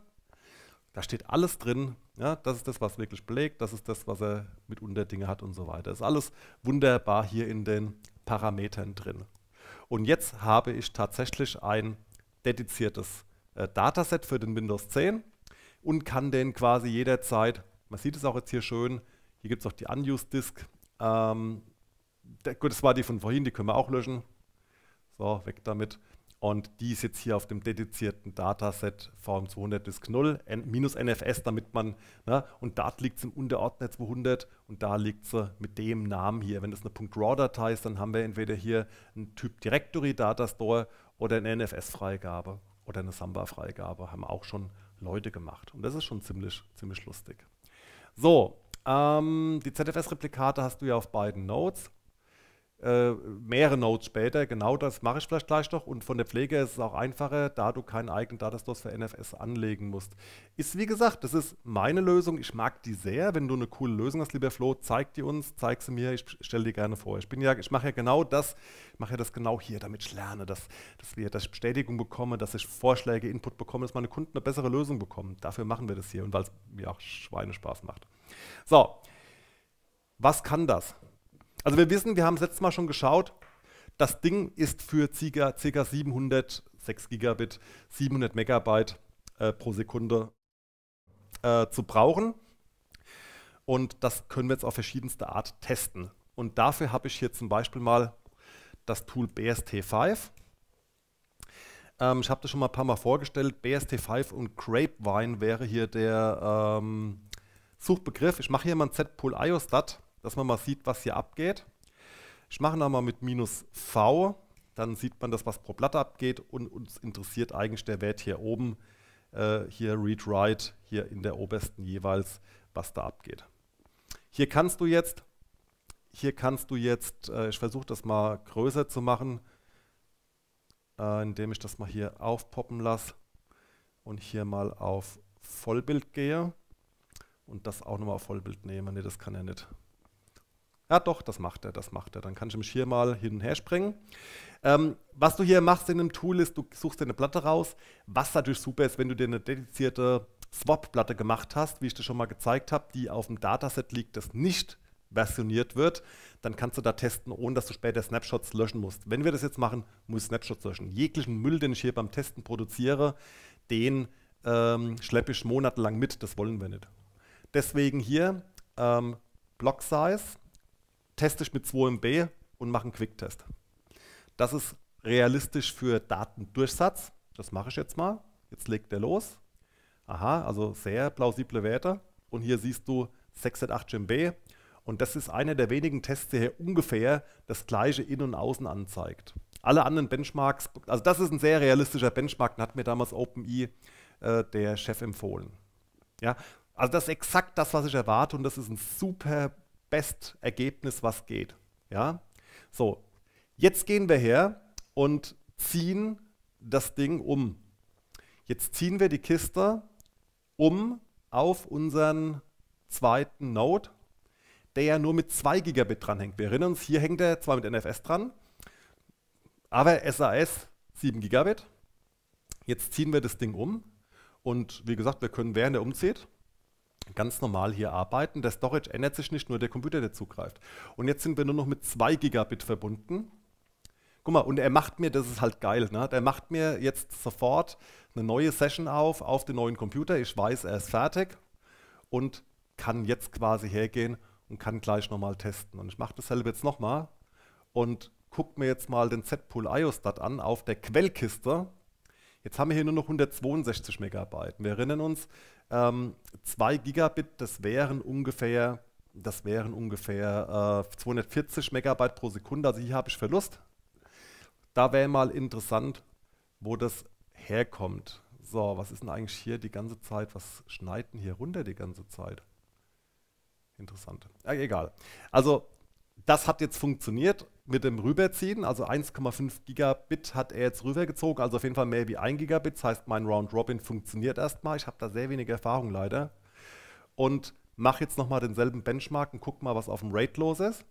da steht alles drin. Ja, das ist das, was wirklich belegt. Das ist das, was er mit Unterdinge hat und so weiter. Das ist alles wunderbar hier in den Parametern drin. Und jetzt habe ich tatsächlich ein dediziertes äh, Dataset für den Windows 10 und kann den quasi jederzeit, man sieht es auch jetzt hier schön, hier gibt es auch die Unused Disk. Ähm, der, gut, das war die von vorhin, die können wir auch löschen. So, weg damit. Und die ist jetzt hier auf dem dedizierten Dataset VM200 Disk 0, N minus NFS, damit man, ne, und dort liegt es im Unterordner 200 und da liegt sie mit dem Namen hier. Wenn das eine .raw-Datei ist, dann haben wir entweder hier einen Typ Directory Datastore oder eine NFS-Freigabe oder eine Samba-Freigabe. Haben auch schon Leute gemacht. Und das ist schon ziemlich, ziemlich lustig. So, ähm, die ZFS-Replikate hast du ja auf beiden Nodes äh, mehrere Nodes später. Genau das mache ich vielleicht gleich noch. Und von der Pflege ist es auch einfacher, da du keinen eigenen Datastores für NFS anlegen musst. Ist wie gesagt, das ist meine Lösung. Ich mag die sehr. Wenn du eine coole Lösung hast, lieber Flo, zeig die uns, zeig sie mir. Ich stelle die gerne vor. Ich bin ja, ich mache ja genau das, ich mache ja das genau hier, damit ich lerne, dass, dass, wir, dass ich Bestätigung bekomme, dass ich Vorschläge, Input bekomme, dass meine Kunden eine bessere Lösung bekommen. Dafür machen wir das hier und weil es mir auch Schweinespaß macht. So, was kann das? Also wir wissen, wir haben es letztes Mal schon geschaut, das Ding ist für ca. 700, 6 Gigabit, 700 Megabyte äh, pro Sekunde äh, zu brauchen. Und das können wir jetzt auf verschiedenste Art testen. Und dafür habe ich hier zum Beispiel mal das Tool BST5. Ähm, ich habe das schon mal ein paar Mal vorgestellt. BST5 und Grapevine wäre hier der ähm, Suchbegriff. Ich mache hier mal ein Z-Pool IOSTAT dass man mal sieht, was hier abgeht. Ich mache nochmal mit minus V, dann sieht man das, was pro Blatt abgeht und uns interessiert eigentlich der Wert hier oben, äh, hier Read-Write, hier in der obersten jeweils, was da abgeht. Hier kannst du jetzt, hier kannst du jetzt, äh, ich versuche das mal größer zu machen, äh, indem ich das mal hier aufpoppen lasse und hier mal auf Vollbild gehe und das auch nochmal auf Vollbild nehme. Ne, das kann ja nicht. Ja, doch, das macht er, das macht er. Dann kannst du mich hier mal hin und her springen. Ähm, was du hier machst in dem Tool ist, du suchst dir eine Platte raus. Was natürlich super ist, wenn du dir eine dedizierte Swap-Platte gemacht hast, wie ich dir schon mal gezeigt habe, die auf dem Dataset liegt, das nicht versioniert wird, dann kannst du da testen, ohne dass du später Snapshots löschen musst. Wenn wir das jetzt machen, muss ich Snapshots löschen. Jeglichen Müll, den ich hier beim Testen produziere, den ähm, schleppe ich monatelang mit. Das wollen wir nicht. Deswegen hier ähm, Block Size teste ich mit 2MB und mache einen Quicktest. Das ist realistisch für Datendurchsatz. Das mache ich jetzt mal. Jetzt legt er los. Aha, also sehr plausible Werte. Und hier siehst du 608 MB. Und das ist einer der wenigen Tests, der hier ungefähr das gleiche in und außen anzeigt. Alle anderen Benchmarks, also das ist ein sehr realistischer Benchmark, den hat mir damals OpenE äh, der Chef empfohlen. Ja, also das ist exakt das, was ich erwarte und das ist ein super Bestergebnis, was geht. Ja? So, jetzt gehen wir her und ziehen das Ding um. Jetzt ziehen wir die Kiste um auf unseren zweiten Node, der ja nur mit 2 Gigabit dranhängt. Wir erinnern uns, hier hängt er zwar mit NFS dran, aber SAS 7 Gigabit. Jetzt ziehen wir das Ding um und wie gesagt, wir können während er umzieht, ganz normal hier arbeiten. Der Storage ändert sich nicht, nur der Computer, der zugreift. Und jetzt sind wir nur noch mit 2 Gigabit verbunden. Guck mal, und er macht mir, das ist halt geil, ne? er macht mir jetzt sofort eine neue Session auf, auf den neuen Computer. Ich weiß, er ist fertig und kann jetzt quasi hergehen und kann gleich nochmal testen. Und ich mache dasselbe jetzt nochmal und gucke mir jetzt mal den Z-Pool IOSTAT an auf der Quellkiste. Jetzt haben wir hier nur noch 162 Megabyte. Wir erinnern uns, ähm, 2 Gigabit, das wären ungefähr, das wären ungefähr äh, 240 Megabyte pro Sekunde. Also hier habe ich Verlust. Da wäre mal interessant, wo das herkommt. So, was ist denn eigentlich hier die ganze Zeit? Was schneiden hier runter die ganze Zeit? Interessant. Ja, egal. Also, das hat jetzt funktioniert mit dem Rüberziehen. Also 1,5 Gigabit hat er jetzt rübergezogen. Also auf jeden Fall mehr wie 1 Gigabit. Das heißt, mein Round Robin funktioniert erstmal. Ich habe da sehr wenig Erfahrung leider. Und mache jetzt nochmal denselben Benchmark und guck mal, was auf dem Rate los ist.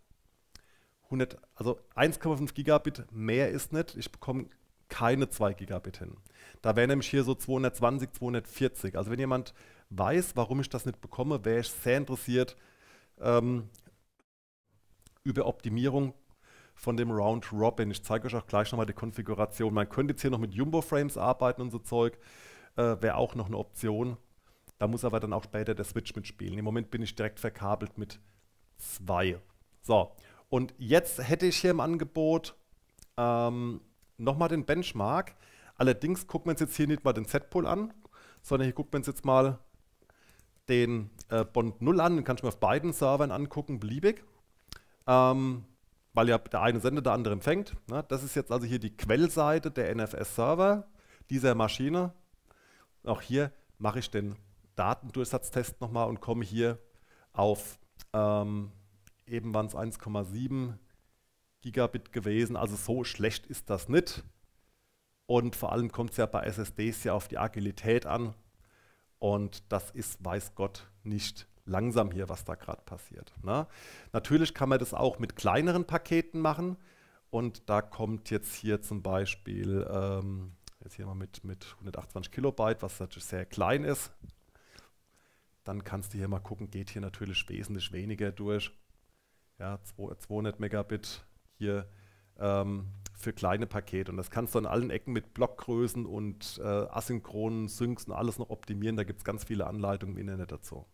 100, also 1,5 Gigabit mehr ist nicht. Ich bekomme keine 2 Gigabit hin. Da wäre nämlich hier so 220, 240. Also wenn jemand weiß, warum ich das nicht bekomme, wäre ich sehr interessiert, ähm, über Optimierung von dem Round Robin. Ich zeige euch auch gleich nochmal die Konfiguration. Man könnte jetzt hier noch mit Jumbo-Frames arbeiten und so Zeug. Äh, Wäre auch noch eine Option. Da muss aber dann auch später der Switch mitspielen. Im Moment bin ich direkt verkabelt mit 2. So, und jetzt hätte ich hier im Angebot ähm, nochmal den Benchmark. Allerdings gucken wir uns jetzt hier nicht mal den z pool an, sondern hier gucken wir uns jetzt mal den äh, Bond 0 an. Den kann ich mir auf beiden Servern angucken, beliebig. Ähm, weil ja der eine sendet, der andere empfängt. Ne? Das ist jetzt also hier die Quellseite der NFS-Server dieser Maschine. Auch hier mache ich den Datendurchsatztest nochmal und komme hier auf ähm, eben waren es 1,7 Gigabit gewesen. Also so schlecht ist das nicht. Und vor allem kommt es ja bei SSDs ja auf die Agilität an. Und das ist, weiß Gott, nicht langsam hier, was da gerade passiert. Ne? Natürlich kann man das auch mit kleineren Paketen machen. Und da kommt jetzt hier zum Beispiel, ähm, jetzt hier mal mit, mit 128 Kilobyte, was natürlich sehr klein ist. Dann kannst du hier mal gucken, geht hier natürlich wesentlich weniger durch. Ja, 200 Megabit hier ähm, für kleine Pakete. Und das kannst du an allen Ecken mit Blockgrößen und äh, asynchronen Syncs und alles noch optimieren. Da gibt es ganz viele Anleitungen im Internet dazu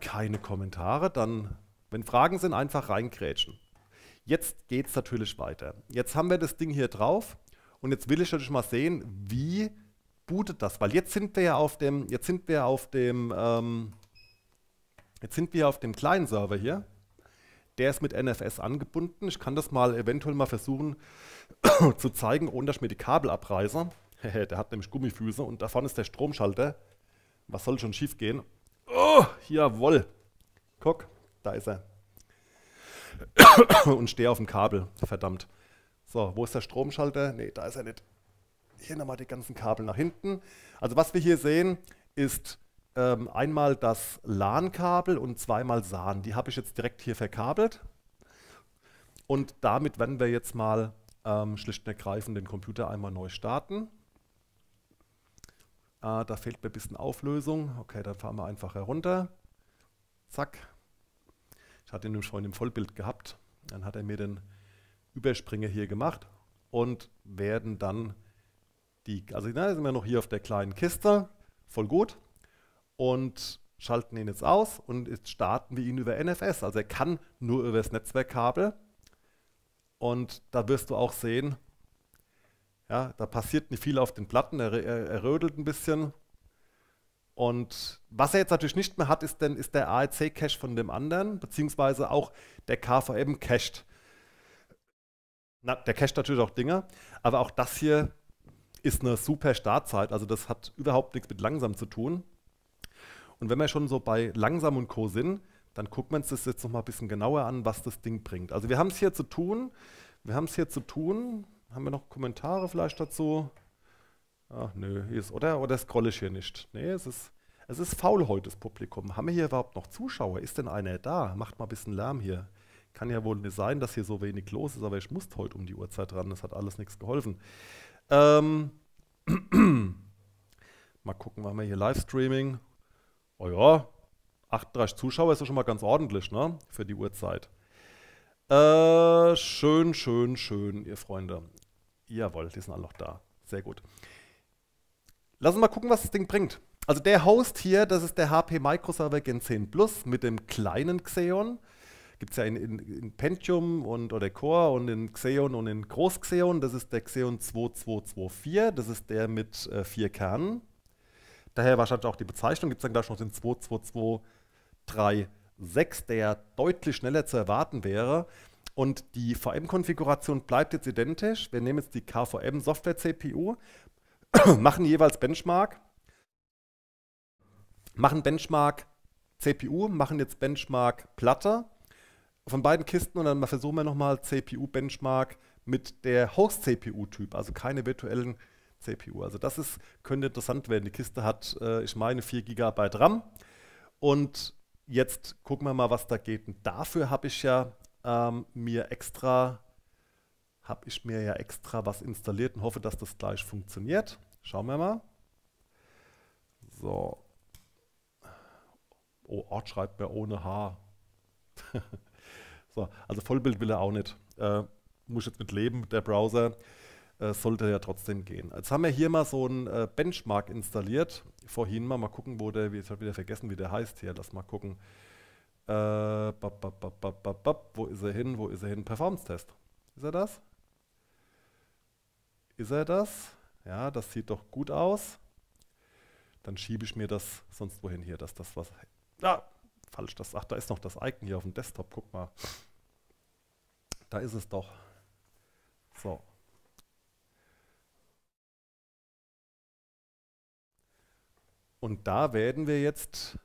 keine Kommentare, dann, wenn Fragen sind, einfach reingrätschen. Jetzt geht es natürlich weiter. Jetzt haben wir das Ding hier drauf und jetzt will ich natürlich mal sehen, wie bootet das, weil jetzt sind wir ja auf dem, jetzt sind wir auf dem, ähm, jetzt sind wir auf dem kleinen Server hier. Der ist mit NFS angebunden. Ich kann das mal eventuell mal versuchen *coughs* zu zeigen, ohne dass ich mir die Kabel abreiße. *laughs* der hat nämlich Gummifüße und davon ist der Stromschalter. Was soll schon schief gehen? Oh, jawoll. Guck, da ist er. *coughs* Und stehe auf dem Kabel, verdammt. So, wo ist der Stromschalter? Ne, da ist er nicht. Hier nochmal die ganzen Kabel nach hinten. Also was wir hier sehen, ist ähm, einmal das LAN-Kabel und zweimal SAN. Die habe ich jetzt direkt hier verkabelt. Und damit werden wir jetzt mal ähm, schlicht und ergreifend den Computer einmal neu starten. Ah, da fehlt mir ein bisschen Auflösung. Okay, dann fahren wir einfach herunter. Zack. Ich hatte ihn schon im Vollbild gehabt. Dann hat er mir den Überspringer hier gemacht und werden dann die, also na, sind wir noch hier auf der kleinen Kiste, voll gut. Und schalten ihn jetzt aus und jetzt starten wir ihn über NFS. Also er kann nur über das Netzwerkkabel. Und da wirst du auch sehen, ja, da passiert nicht viel auf den Platten, er, er, er rödelt ein bisschen. Und was er jetzt natürlich nicht mehr hat, ist, denn, ist der AEC-Cache von dem anderen, beziehungsweise auch der KVM cached. Na, der cached natürlich auch Dinge, aber auch das hier ist eine super Startzeit, also das hat überhaupt nichts mit langsam zu tun. Und wenn wir schon so bei langsam und Co. sind, dann gucken wir uns das jetzt nochmal ein bisschen genauer an, was das Ding bringt. Also wir haben es hier zu tun, wir haben es hier zu tun haben wir noch Kommentare vielleicht dazu? Ach nö, hier ist, oder, oder scrolle ich hier nicht? Nee, es ist, es ist faul heute, das Publikum. Haben wir hier überhaupt noch Zuschauer? Ist denn einer da? Macht mal ein bisschen Lärm hier. Kann ja wohl nicht sein, dass hier so wenig los ist, aber ich musste heute um die Uhrzeit ran. Das hat alles nichts geholfen. Ähm. *clears throat* mal gucken, machen wir hier Livestreaming. Oh ja, 38 Zuschauer ist ja schon mal ganz ordentlich, ne? Für die Uhrzeit. Äh, schön, schön, schön, ihr Freunde. Jawohl, die sind alle noch da. Sehr gut. Lass uns mal gucken, was das Ding bringt. Also der Host hier, das ist der HP Microserver Gen 10 Plus mit dem kleinen Xeon. Gibt es ja in, in, in, Pentium und, oder Core und in Xeon und in Groß Xeon. Das ist der Xeon 2224. Das ist der mit äh, vier Kernen. Daher wahrscheinlich auch die Bezeichnung. Gibt es dann gleich noch den 22236, der deutlich schneller zu erwarten wäre. Und die VM-Konfiguration bleibt jetzt identisch. Wir nehmen jetzt die KVM-Software-CPU, *coughs* machen jeweils Benchmark, machen Benchmark CPU, machen jetzt Benchmark Platte von beiden Kisten und dann versuchen wir nochmal CPU-Benchmark mit der Host-CPU-Typ, also keine virtuellen CPU. Also das ist, könnte interessant werden. Die Kiste hat, äh, ich meine, 4 GB RAM und jetzt gucken wir mal, was da geht. Und dafür habe ich ja ähm, mir extra, habe ich mir ja extra was installiert und hoffe, dass das gleich funktioniert. Schauen wir mal. So. Oh, Ort schreibt mir ohne H. *laughs* so, also Vollbild will er auch nicht. Äh, muss jetzt mit leben, der Browser äh, sollte ja trotzdem gehen. Jetzt haben wir hier mal so einen äh, Benchmark installiert. Vorhin mal, mal gucken, wo der, jetzt habe wieder vergessen, wie der heißt hier. Lass mal gucken. Äh, bop, bop, bop, wo ist er hin? Wo ist er hin? Performance-Test. Ist er das? Ist er das? Ja, das sieht doch gut aus. Dann schiebe ich mir das sonst wohin hier, dass das was. Ah, falsch, das. Ach, da ist noch das Icon hier auf dem Desktop. Guck mal. Da ist es doch. So. Und da werden wir jetzt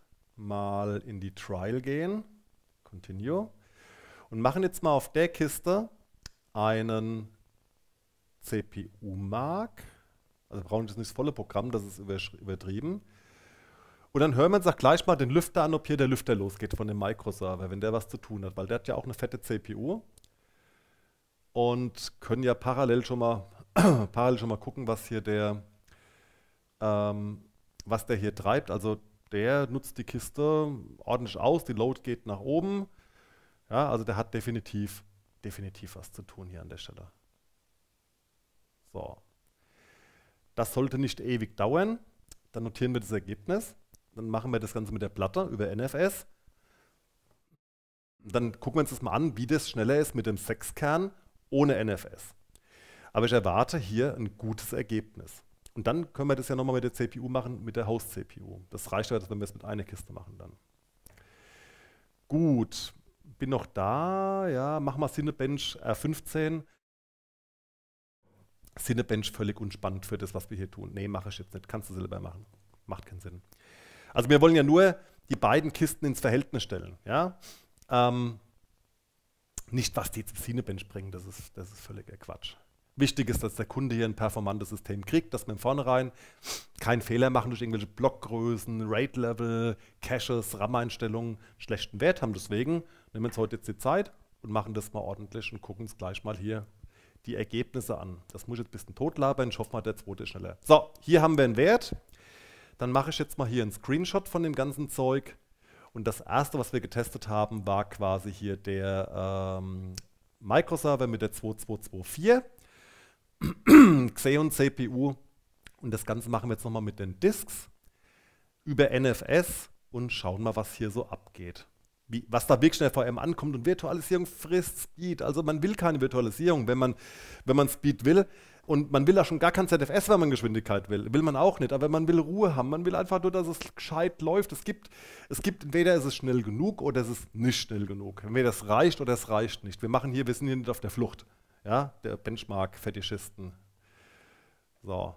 mal in die Trial gehen, Continue, und machen jetzt mal auf der Kiste einen CPU-Mark. Also brauchen wir jetzt nicht das volle Programm, das ist übertrieben. Und dann hören wir uns auch gleich mal den Lüfter an, ob hier der Lüfter losgeht von dem Microserver, wenn der was zu tun hat, weil der hat ja auch eine fette CPU. Und können ja parallel schon mal, *clears throat* parallel schon mal gucken, was hier der, ähm, was der hier treibt. Also der nutzt die Kiste ordentlich aus, die Load geht nach oben. Ja, also der hat definitiv, definitiv was zu tun hier an der Stelle. So. Das sollte nicht ewig dauern. Dann notieren wir das Ergebnis. Dann machen wir das Ganze mit der Platte über NFS. Dann gucken wir uns das mal an, wie das schneller ist mit dem 6-Kern ohne NFS. Aber ich erwarte hier ein gutes Ergebnis. Und dann können wir das ja nochmal mit der CPU machen, mit der Host-CPU. Das reicht ja, wenn wir es mit einer Kiste machen dann. Gut, bin noch da. Ja, mach mal Cinebench R15. Äh, Cinebench völlig unspannend für das, was wir hier tun. Nee, mache ich jetzt nicht. Kannst du selber machen. Macht keinen Sinn. Also wir wollen ja nur die beiden Kisten ins Verhältnis stellen. Ja? Ähm, nicht, was die Cinebench bringen, das ist, das ist völliger Quatsch. Wichtig ist, dass der Kunde hier ein performantes System kriegt, dass wir im Vornherein keinen Fehler machen durch irgendwelche Blockgrößen, Rate-Level, Caches, RAM-Einstellungen, schlechten Wert haben. Deswegen nehmen wir uns heute jetzt die Zeit und machen das mal ordentlich und gucken uns gleich mal hier die Ergebnisse an. Das muss ich jetzt ein bisschen totlabern. Ich hoffe mal, der zweite ist schneller. So, hier haben wir einen Wert. Dann mache ich jetzt mal hier einen Screenshot von dem ganzen Zeug. Und das erste, was wir getestet haben, war quasi hier der ähm, Microserver mit der 2224. *clears throat* Xeon CPU. Und das Ganze machen wir jetzt nochmal mit den Disks über NFS und schauen mal, was hier so abgeht. Wie, was da wirklich schnell VM ankommt und Virtualisierung frisst Speed. Also man will keine Virtualisierung, wenn man, wenn man Speed will. Und man will da schon gar kein ZFS, wenn man Geschwindigkeit will. Will man auch nicht, aber man will Ruhe haben. Man will einfach nur, dass es gescheit läuft. Es gibt, es gibt entweder ist es schnell genug oder es ist nicht schnell genug. Entweder es reicht oder es reicht nicht. Wir machen hier, wir sind hier nicht auf der Flucht ja, der Benchmark-Fetischisten. So.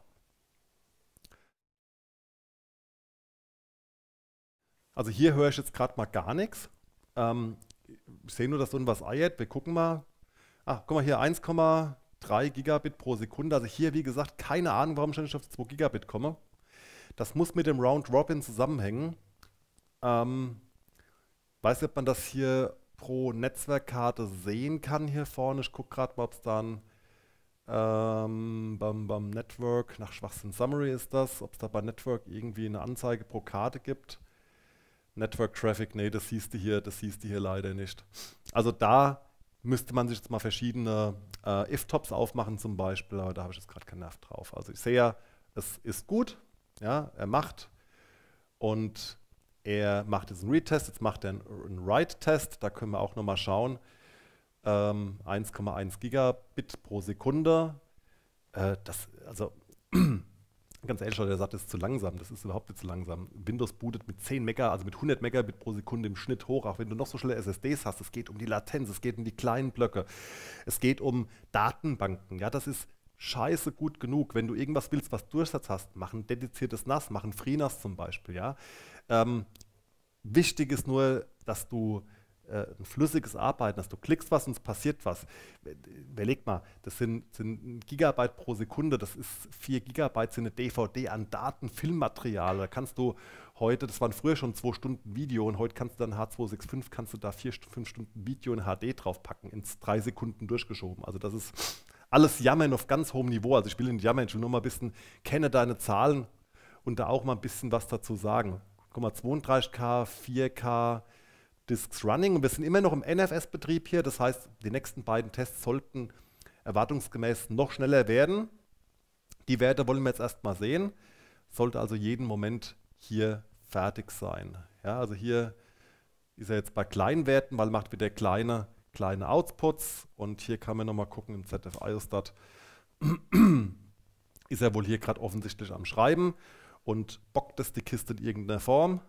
Also hier höre ich jetzt gerade mal gar nichts. Ähm, ich sehe nur, dass irgendwas eiert. Wir gucken mal. Ach, guck mal hier, 1,3 Gigabit pro Sekunde. Also hier, wie gesagt, keine Ahnung, warum ich nicht auf 2 Gigabit komme. Das muss mit dem Round Robin zusammenhängen. Ähm, weiß nicht, ob man das hier pro Netzwerkkarte sehen kann hier vorne. Ich gucke gerade mal, ob es dann ähm, beim, beim Network, nach Schwachsinn Summary ist das, ob es da bei Network irgendwie eine Anzeige pro Karte gibt. Network Traffic, nee, das siehst du hier, das siehst du hier leider nicht. Also da müsste man sich jetzt mal verschiedene äh, If-Tops aufmachen zum Beispiel, aber da habe ich jetzt gerade keinen Nerv drauf. Also ich sehe ja, es ist gut, ja, er macht und er macht jetzt einen read jetzt macht er einen Write-Test. Da können wir auch nochmal schauen. 1,1 ähm, Gigabit pro Sekunde. Äh, das, also *clears throat* ganz ehrlich, der sagt, das ist zu langsam. Das ist überhaupt nicht zu langsam. Windows bootet mit 10 Megabit, also mit 100 Megabit pro Sekunde im Schnitt hoch. Auch wenn du noch so schnelle SSDs hast, es geht um die Latenz, es geht um die kleinen Blöcke, es geht um Datenbanken. Ja, das ist scheiße gut genug. Wenn du irgendwas willst, was Durchsatz hast, mach ein dediziertes NAS, mach ein FreeNAS zum Beispiel. Ja, ähm, wichtig ist nur, dass du äh, ein flüssiges Arbeiten, dass du klickst was und es passiert was. Überleg mal, das sind, sind Gigabyte pro Sekunde, das ist 4 Gigabyte sind eine DVD an Daten, Filmmaterial. Da kannst du heute, das waren früher schon 2 Stunden Video und heute kannst du dann H265, kannst du da 4, 5 Stunden Video in HD draufpacken, ins 3 Sekunden durchgeschoben. Also das ist alles Jammern auf ganz hohem Niveau. Also ich will nicht jammern, ich will nur mal ein bisschen, kenne deine Zahlen und da auch mal ein bisschen was dazu sagen. 32K, 4K Disks Running. Und wir sind immer noch im NFS-Betrieb hier. Das heißt, die nächsten beiden Tests sollten erwartungsgemäß noch schneller werden. Die Werte wollen wir jetzt erstmal sehen. Sollte also jeden Moment hier fertig sein. Ja, also hier ist er jetzt bei kleinen Werten, weil macht wieder kleine, kleine Outputs. Und hier kann man nochmal gucken im ZF-IOSTAT. *clears throat* ist er wohl hier gerade offensichtlich am Schreiben und bockt es die Kiste in irgendeiner Form.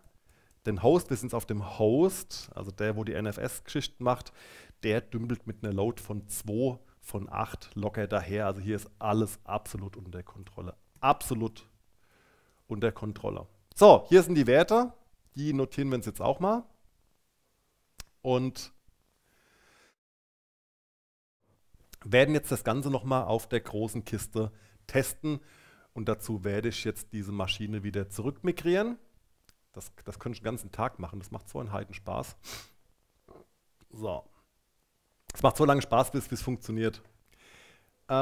Den Host, wir sind auf dem Host, also der, wo die NFS-Geschichten macht, der dümpelt mit einer Load von 2 von 8 locker daher. Also hier ist alles absolut unter Kontrolle. Absolut unter Kontrolle. So, hier sind die Werte. Die notieren wir uns jetzt auch mal. Und werden jetzt das Ganze nochmal auf der großen Kiste testen. Und dazu werde ich jetzt diese Maschine wieder zurückmigrieren. Das, das könnte ich den ganzen Tag machen. Das macht so einen Heiden Spaß. So. Es macht so lange Spaß, bis es funktioniert. Äh,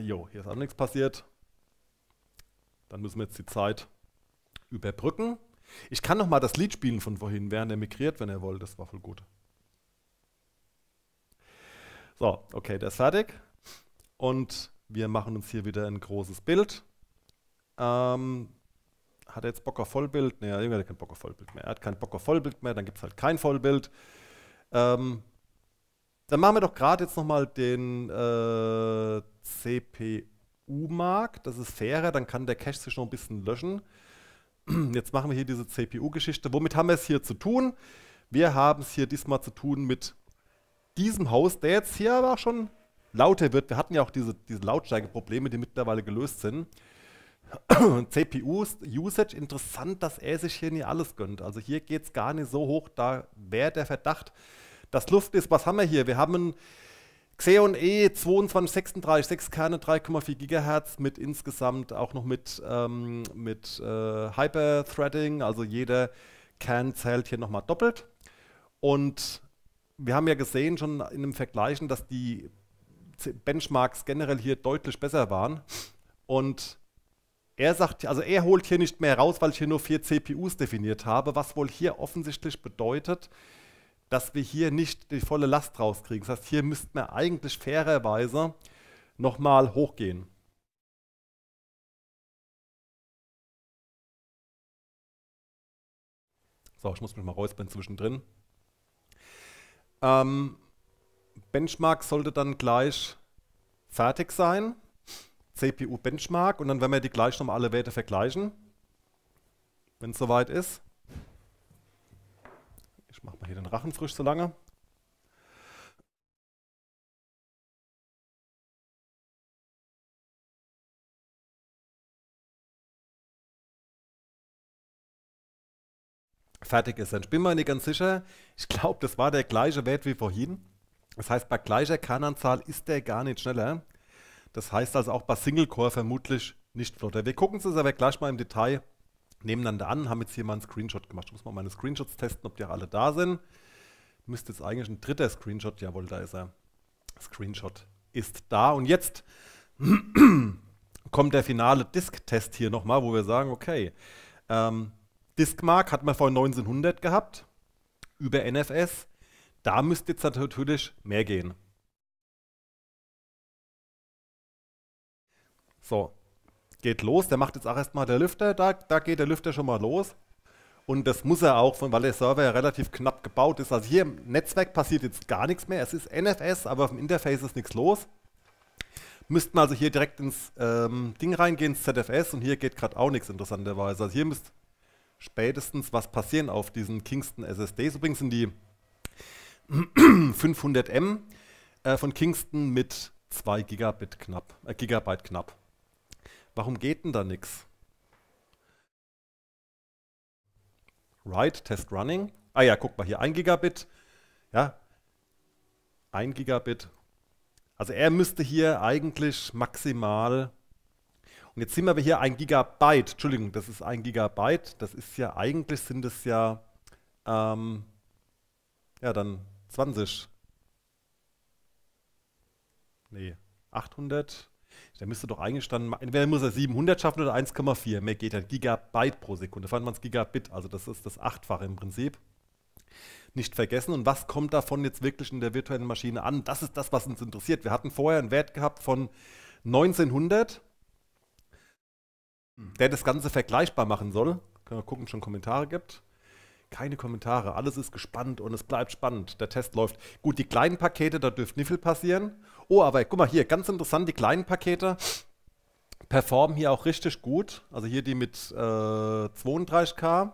jo, hier ist auch nichts passiert. Dann müssen wir jetzt die Zeit überbrücken. Ich kann nochmal das Lied spielen von vorhin, während er migriert, wenn er wollte. Das war voll gut. So, okay, der ist fertig. Und wir machen uns hier wieder ein großes Bild. Ähm, hat er jetzt Bock auf Vollbild? Ne, er hat keinen Bock auf Vollbild mehr. Er hat keinen Bock auf Vollbild mehr, dann gibt es halt kein Vollbild. Ähm, dann machen wir doch gerade jetzt nochmal den äh, CPU-Markt. Das ist fairer, dann kann der Cache sich noch ein bisschen löschen. *clears throat* Jetzt machen wir hier diese CPU-Geschichte. Womit haben wir es hier zu tun? Wir haben es hier diesmal zu tun mit diesem Haus, der jetzt hier aber auch schon lauter wird, wir hatten ja auch diese, diese Lautstärkeprobleme, die mittlerweile gelöst sind. CPU-Usage, *clears throat* interessant, dass er sich hier nie alles gönnt. Also hier geht es gar nicht so hoch, da wäre der Verdacht, dass Luft ist. Was haben wir hier? Wir haben einen Xeon E 2236, 6 Kerne, 3,4 Gigahertz mit insgesamt auch noch mit, ähm, mit äh, Hyper-Threading, also jeder Kern zählt hier nochmal doppelt. Und wir haben ja gesehen schon in dem Vergleichen, dass die Benchmarks generell hier deutlich besser waren. Und er sagt, also er holt hier nicht mehr raus, weil ich hier nur vier CPUs definiert habe, was wohl hier offensichtlich bedeutet, dass wir hier nicht die volle Last rauskriegen. Das heißt, hier müssten wir eigentlich fairerweise nochmal hochgehen. So, ich muss mich mal räuspern zwischendrin. Ähm, Benchmark sollte dann gleich fertig sein. CPU Benchmark und dann werden wir die gleich nochmal alle Werte vergleichen, wenn es soweit ist. Ich mache mal hier den Rachen frisch so lange. Fertig ist. Dann bin mir nicht ganz sicher. Ich glaube, das war der gleiche Wert wie vorhin. Das heißt, bei gleicher Kernanzahl ist der gar nicht schneller. Das heißt also auch bei Single Core vermutlich nicht flotter. Wir gucken es uns aber gleich mal im Detail nebeneinander an, haben jetzt hier mal einen Screenshot gemacht. Ich muss mal meine Screenshots testen, ob die alle da sind. Müsste jetzt eigentlich ein dritter Screenshot, jawohl, da ist er. Screenshot ist da. Und jetzt *clears throat* kommt der finale Disk-Test hier nochmal, wo wir sagen, okay, ähm, Diskmark hat man vor 1900 gehabt über NFS. Da müsste jetzt natürlich mehr gehen. So, geht los. Der macht jetzt auch erstmal der Lüfter. Da, da geht der Lüfter schon mal los. Und das muss er auch, weil der Server ja relativ knapp gebaut ist. Also hier im Netzwerk passiert jetzt gar nichts mehr. Es ist NFS, aber auf dem Interface ist nichts los. Müssten also hier direkt ins ähm, Ding reingehen, ins ZFS. Und hier geht gerade auch nichts interessanterweise. Also hier müsste spätestens was passieren auf diesen Kingston SSDs. Übrigens sind die 500M äh, von Kingston mit 2 Gigabit knapp, äh, Gigabyte knapp. Warum geht denn da nichts? Write Test Running. Ah ja, guck mal hier, 1 Gigabit. Ja, 1 Gigabit. Also er müsste hier eigentlich maximal und jetzt sind wir hier ein Gigabyte. Entschuldigung, das ist ein Gigabyte. Das ist ja, eigentlich sind es ja, ähm, ja, dann 20. Nee, 800. Der müsste doch eigentlich entweder muss er 700 schaffen oder 1,4. Mehr geht dann. Halt Gigabyte pro Sekunde. Fand man es Gigabit, also das ist das Achtfache im Prinzip. Nicht vergessen. Und was kommt davon jetzt wirklich in der virtuellen Maschine an? Das ist das, was uns interessiert. Wir hatten vorher einen Wert gehabt von 1900, hm. der das Ganze vergleichbar machen soll. Können wir gucken, ob es schon Kommentare gibt. Keine Kommentare, alles ist gespannt und es bleibt spannend. Der Test läuft. Gut, die kleinen Pakete, da dürfte nicht viel passieren. Oh, aber guck mal hier, ganz interessant, die kleinen Pakete performen hier auch richtig gut. Also hier die mit äh, 32K.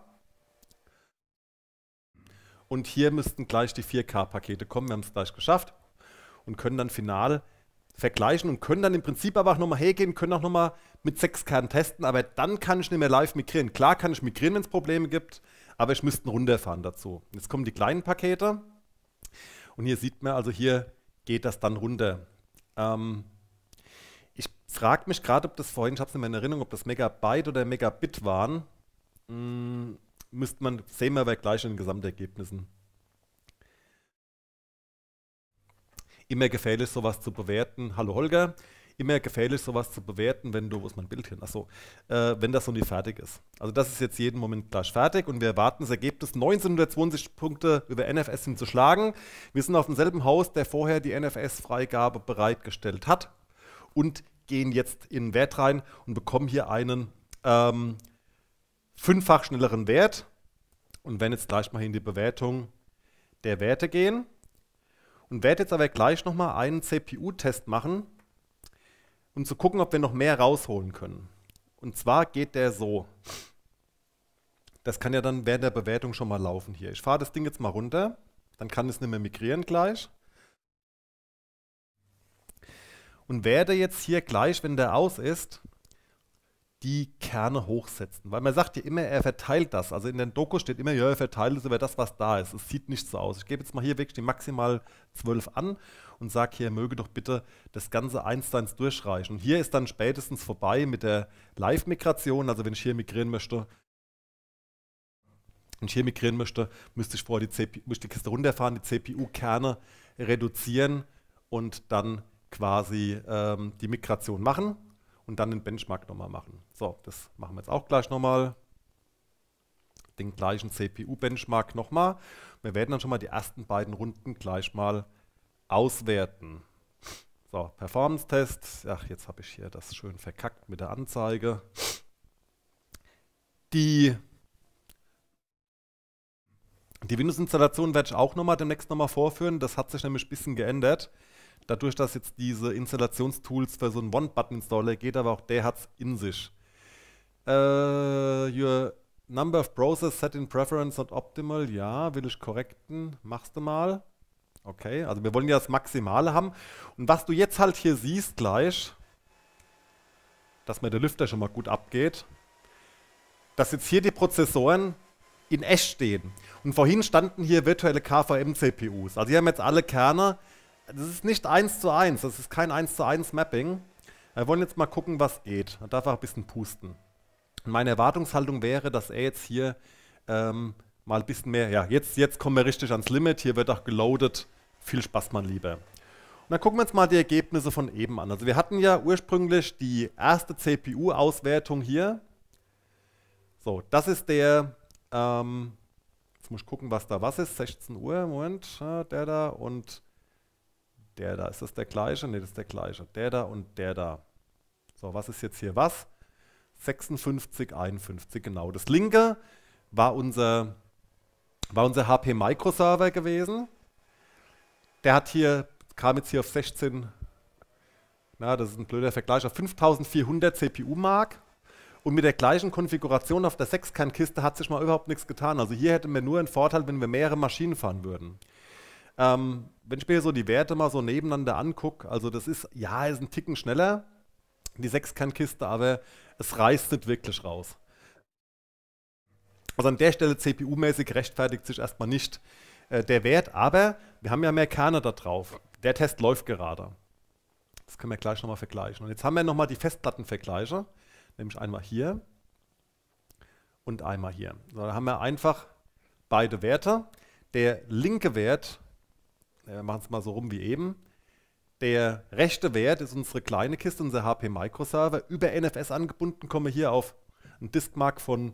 Und hier müssten gleich die 4K-Pakete kommen. Wir haben es gleich geschafft und können dann final vergleichen und können dann im Prinzip aber auch nochmal hergehen, können auch nochmal mit 6 k testen, aber dann kann ich nicht mehr live migrieren. Klar kann ich migrieren, wenn es Probleme gibt, aber ich müsste runterfahren dazu. Jetzt kommen die kleinen Pakete und hier sieht man, also hier geht das dann runter. Ähm, ich frage mich gerade, ob das vorhin, ich habe es in meiner Erinnerung, ob das Megabyte oder Megabit waren. Hm, müsste man, sehen wir aber gleich in den Gesamtergebnissen. Immer gefährlich, sowas zu bewerten. Hallo Holger immer gefährlich, sowas zu bewerten, wenn du, wo ist mein Bild hin? Achso, äh, wenn das nicht fertig ist. Also das ist jetzt jeden Moment gleich fertig und wir erwarten das Ergebnis, 1920 Punkte über NFS sind zu schlagen. Wir sind auf demselben Haus, der vorher die NFS-Freigabe bereitgestellt hat und gehen jetzt in Wert rein und bekommen hier einen ähm, fünffach schnelleren Wert. Und werden jetzt gleich mal in die Bewertung der Werte gehen und werde jetzt aber gleich nochmal einen CPU-Test machen, um zu gucken, ob wir noch mehr rausholen können. Und zwar geht der so. Das kann ja dann während der Bewertung schon mal laufen hier. Ich fahre das Ding jetzt mal runter, dann kann es nicht mehr migrieren gleich. Und werde jetzt hier gleich, wenn der aus ist, die Kerne hochsetzen. Weil man sagt ja immer, er verteilt das. Also in den Doku steht immer, ja, er verteilt es über das, was da ist. Es sieht nicht so aus. Ich gebe jetzt mal hier wirklich die maximal 12 an und sage hier, möge doch bitte das Ganze einsteins durchreichen. Und hier ist dann spätestens vorbei mit der Live-Migration. Also wenn ich hier migrieren möchte, wenn ich hier migrieren möchte, müsste ich vorher die, CPU, müsste die Kiste runterfahren, die CPU-Kerne reduzieren und dann quasi ähm, die Migration machen und dann den Benchmark nochmal machen. So, das machen wir jetzt auch gleich nochmal. Den gleichen CPU-Benchmark nochmal. Wir werden dann schon mal die ersten beiden Runden gleich mal auswerten. So, Performance-Test. Ach, jetzt habe ich hier das schön verkackt mit der Anzeige. Die, die Windows-Installation werde ich auch nochmal demnächst nochmal vorführen. Das hat sich nämlich ein bisschen geändert. Dadurch, dass jetzt diese Installationstools für so einen One-Button-Installer geht, aber auch der hat es in sich. Uh, your number of process set in preference not optimal. Ja, will ich korrekten. Machst du mal. Okay, also wir wollen ja das Maximale haben. Und was du jetzt halt hier siehst gleich, dass mir der Lüfter schon mal gut abgeht, dass jetzt hier die Prozessoren in Ash stehen. Und vorhin standen hier virtuelle KVM-CPUs. Also hier haben jetzt alle Kerne das ist nicht 1 zu 1, das ist kein 1 zu 1 Mapping. Wir wollen jetzt mal gucken, was geht. Man darf auch ein bisschen pusten. Meine Erwartungshaltung wäre, dass er jetzt hier ähm, mal ein bisschen mehr, ja, jetzt, jetzt kommen wir richtig ans Limit, hier wird auch geloadet. Viel Spaß, mein Lieber. Und dann gucken wir uns mal die Ergebnisse von eben an. Also wir hatten ja ursprünglich die erste CPU-Auswertung hier. So, das ist der, ähm, jetzt muss ich gucken, was da was ist, 16 Uhr, Moment, äh, der da und der da. Ist das der gleiche? Ne, das ist der gleiche. Der da und der da. So, was ist jetzt hier was? 56, 51, genau. Das linke war unser, war unser HP Microserver gewesen. Der hat hier, kam jetzt hier auf 16, na, das ist ein blöder Vergleich, auf 5400 CPU-Mark. Und mit der gleichen Konfiguration auf der Sechskernkiste hat sich mal überhaupt nichts getan. Also hier hätten wir nur einen Vorteil, wenn wir mehrere Maschinen fahren würden. Ähm, wenn ich mir so die Werte mal so nebeneinander angucke, also das ist, ja, ist ein Ticken schneller, die Sechskernkiste, aber es reißt nicht wirklich raus. Also an der Stelle CPU-mäßig rechtfertigt sich erstmal nicht äh, der Wert, aber wir haben ja mehr Kerne da drauf. Der Test läuft gerade. Das können wir gleich nochmal vergleichen. Und jetzt haben wir nochmal die Festplattenvergleiche, nämlich einmal hier und einmal hier. So, da haben wir einfach beide Werte. Der linke Wert wir machen es mal so rum wie eben. Der rechte Wert ist unsere kleine Kiste, unser HP Microserver. Über NFS angebunden kommen wir hier auf einen Diskmark von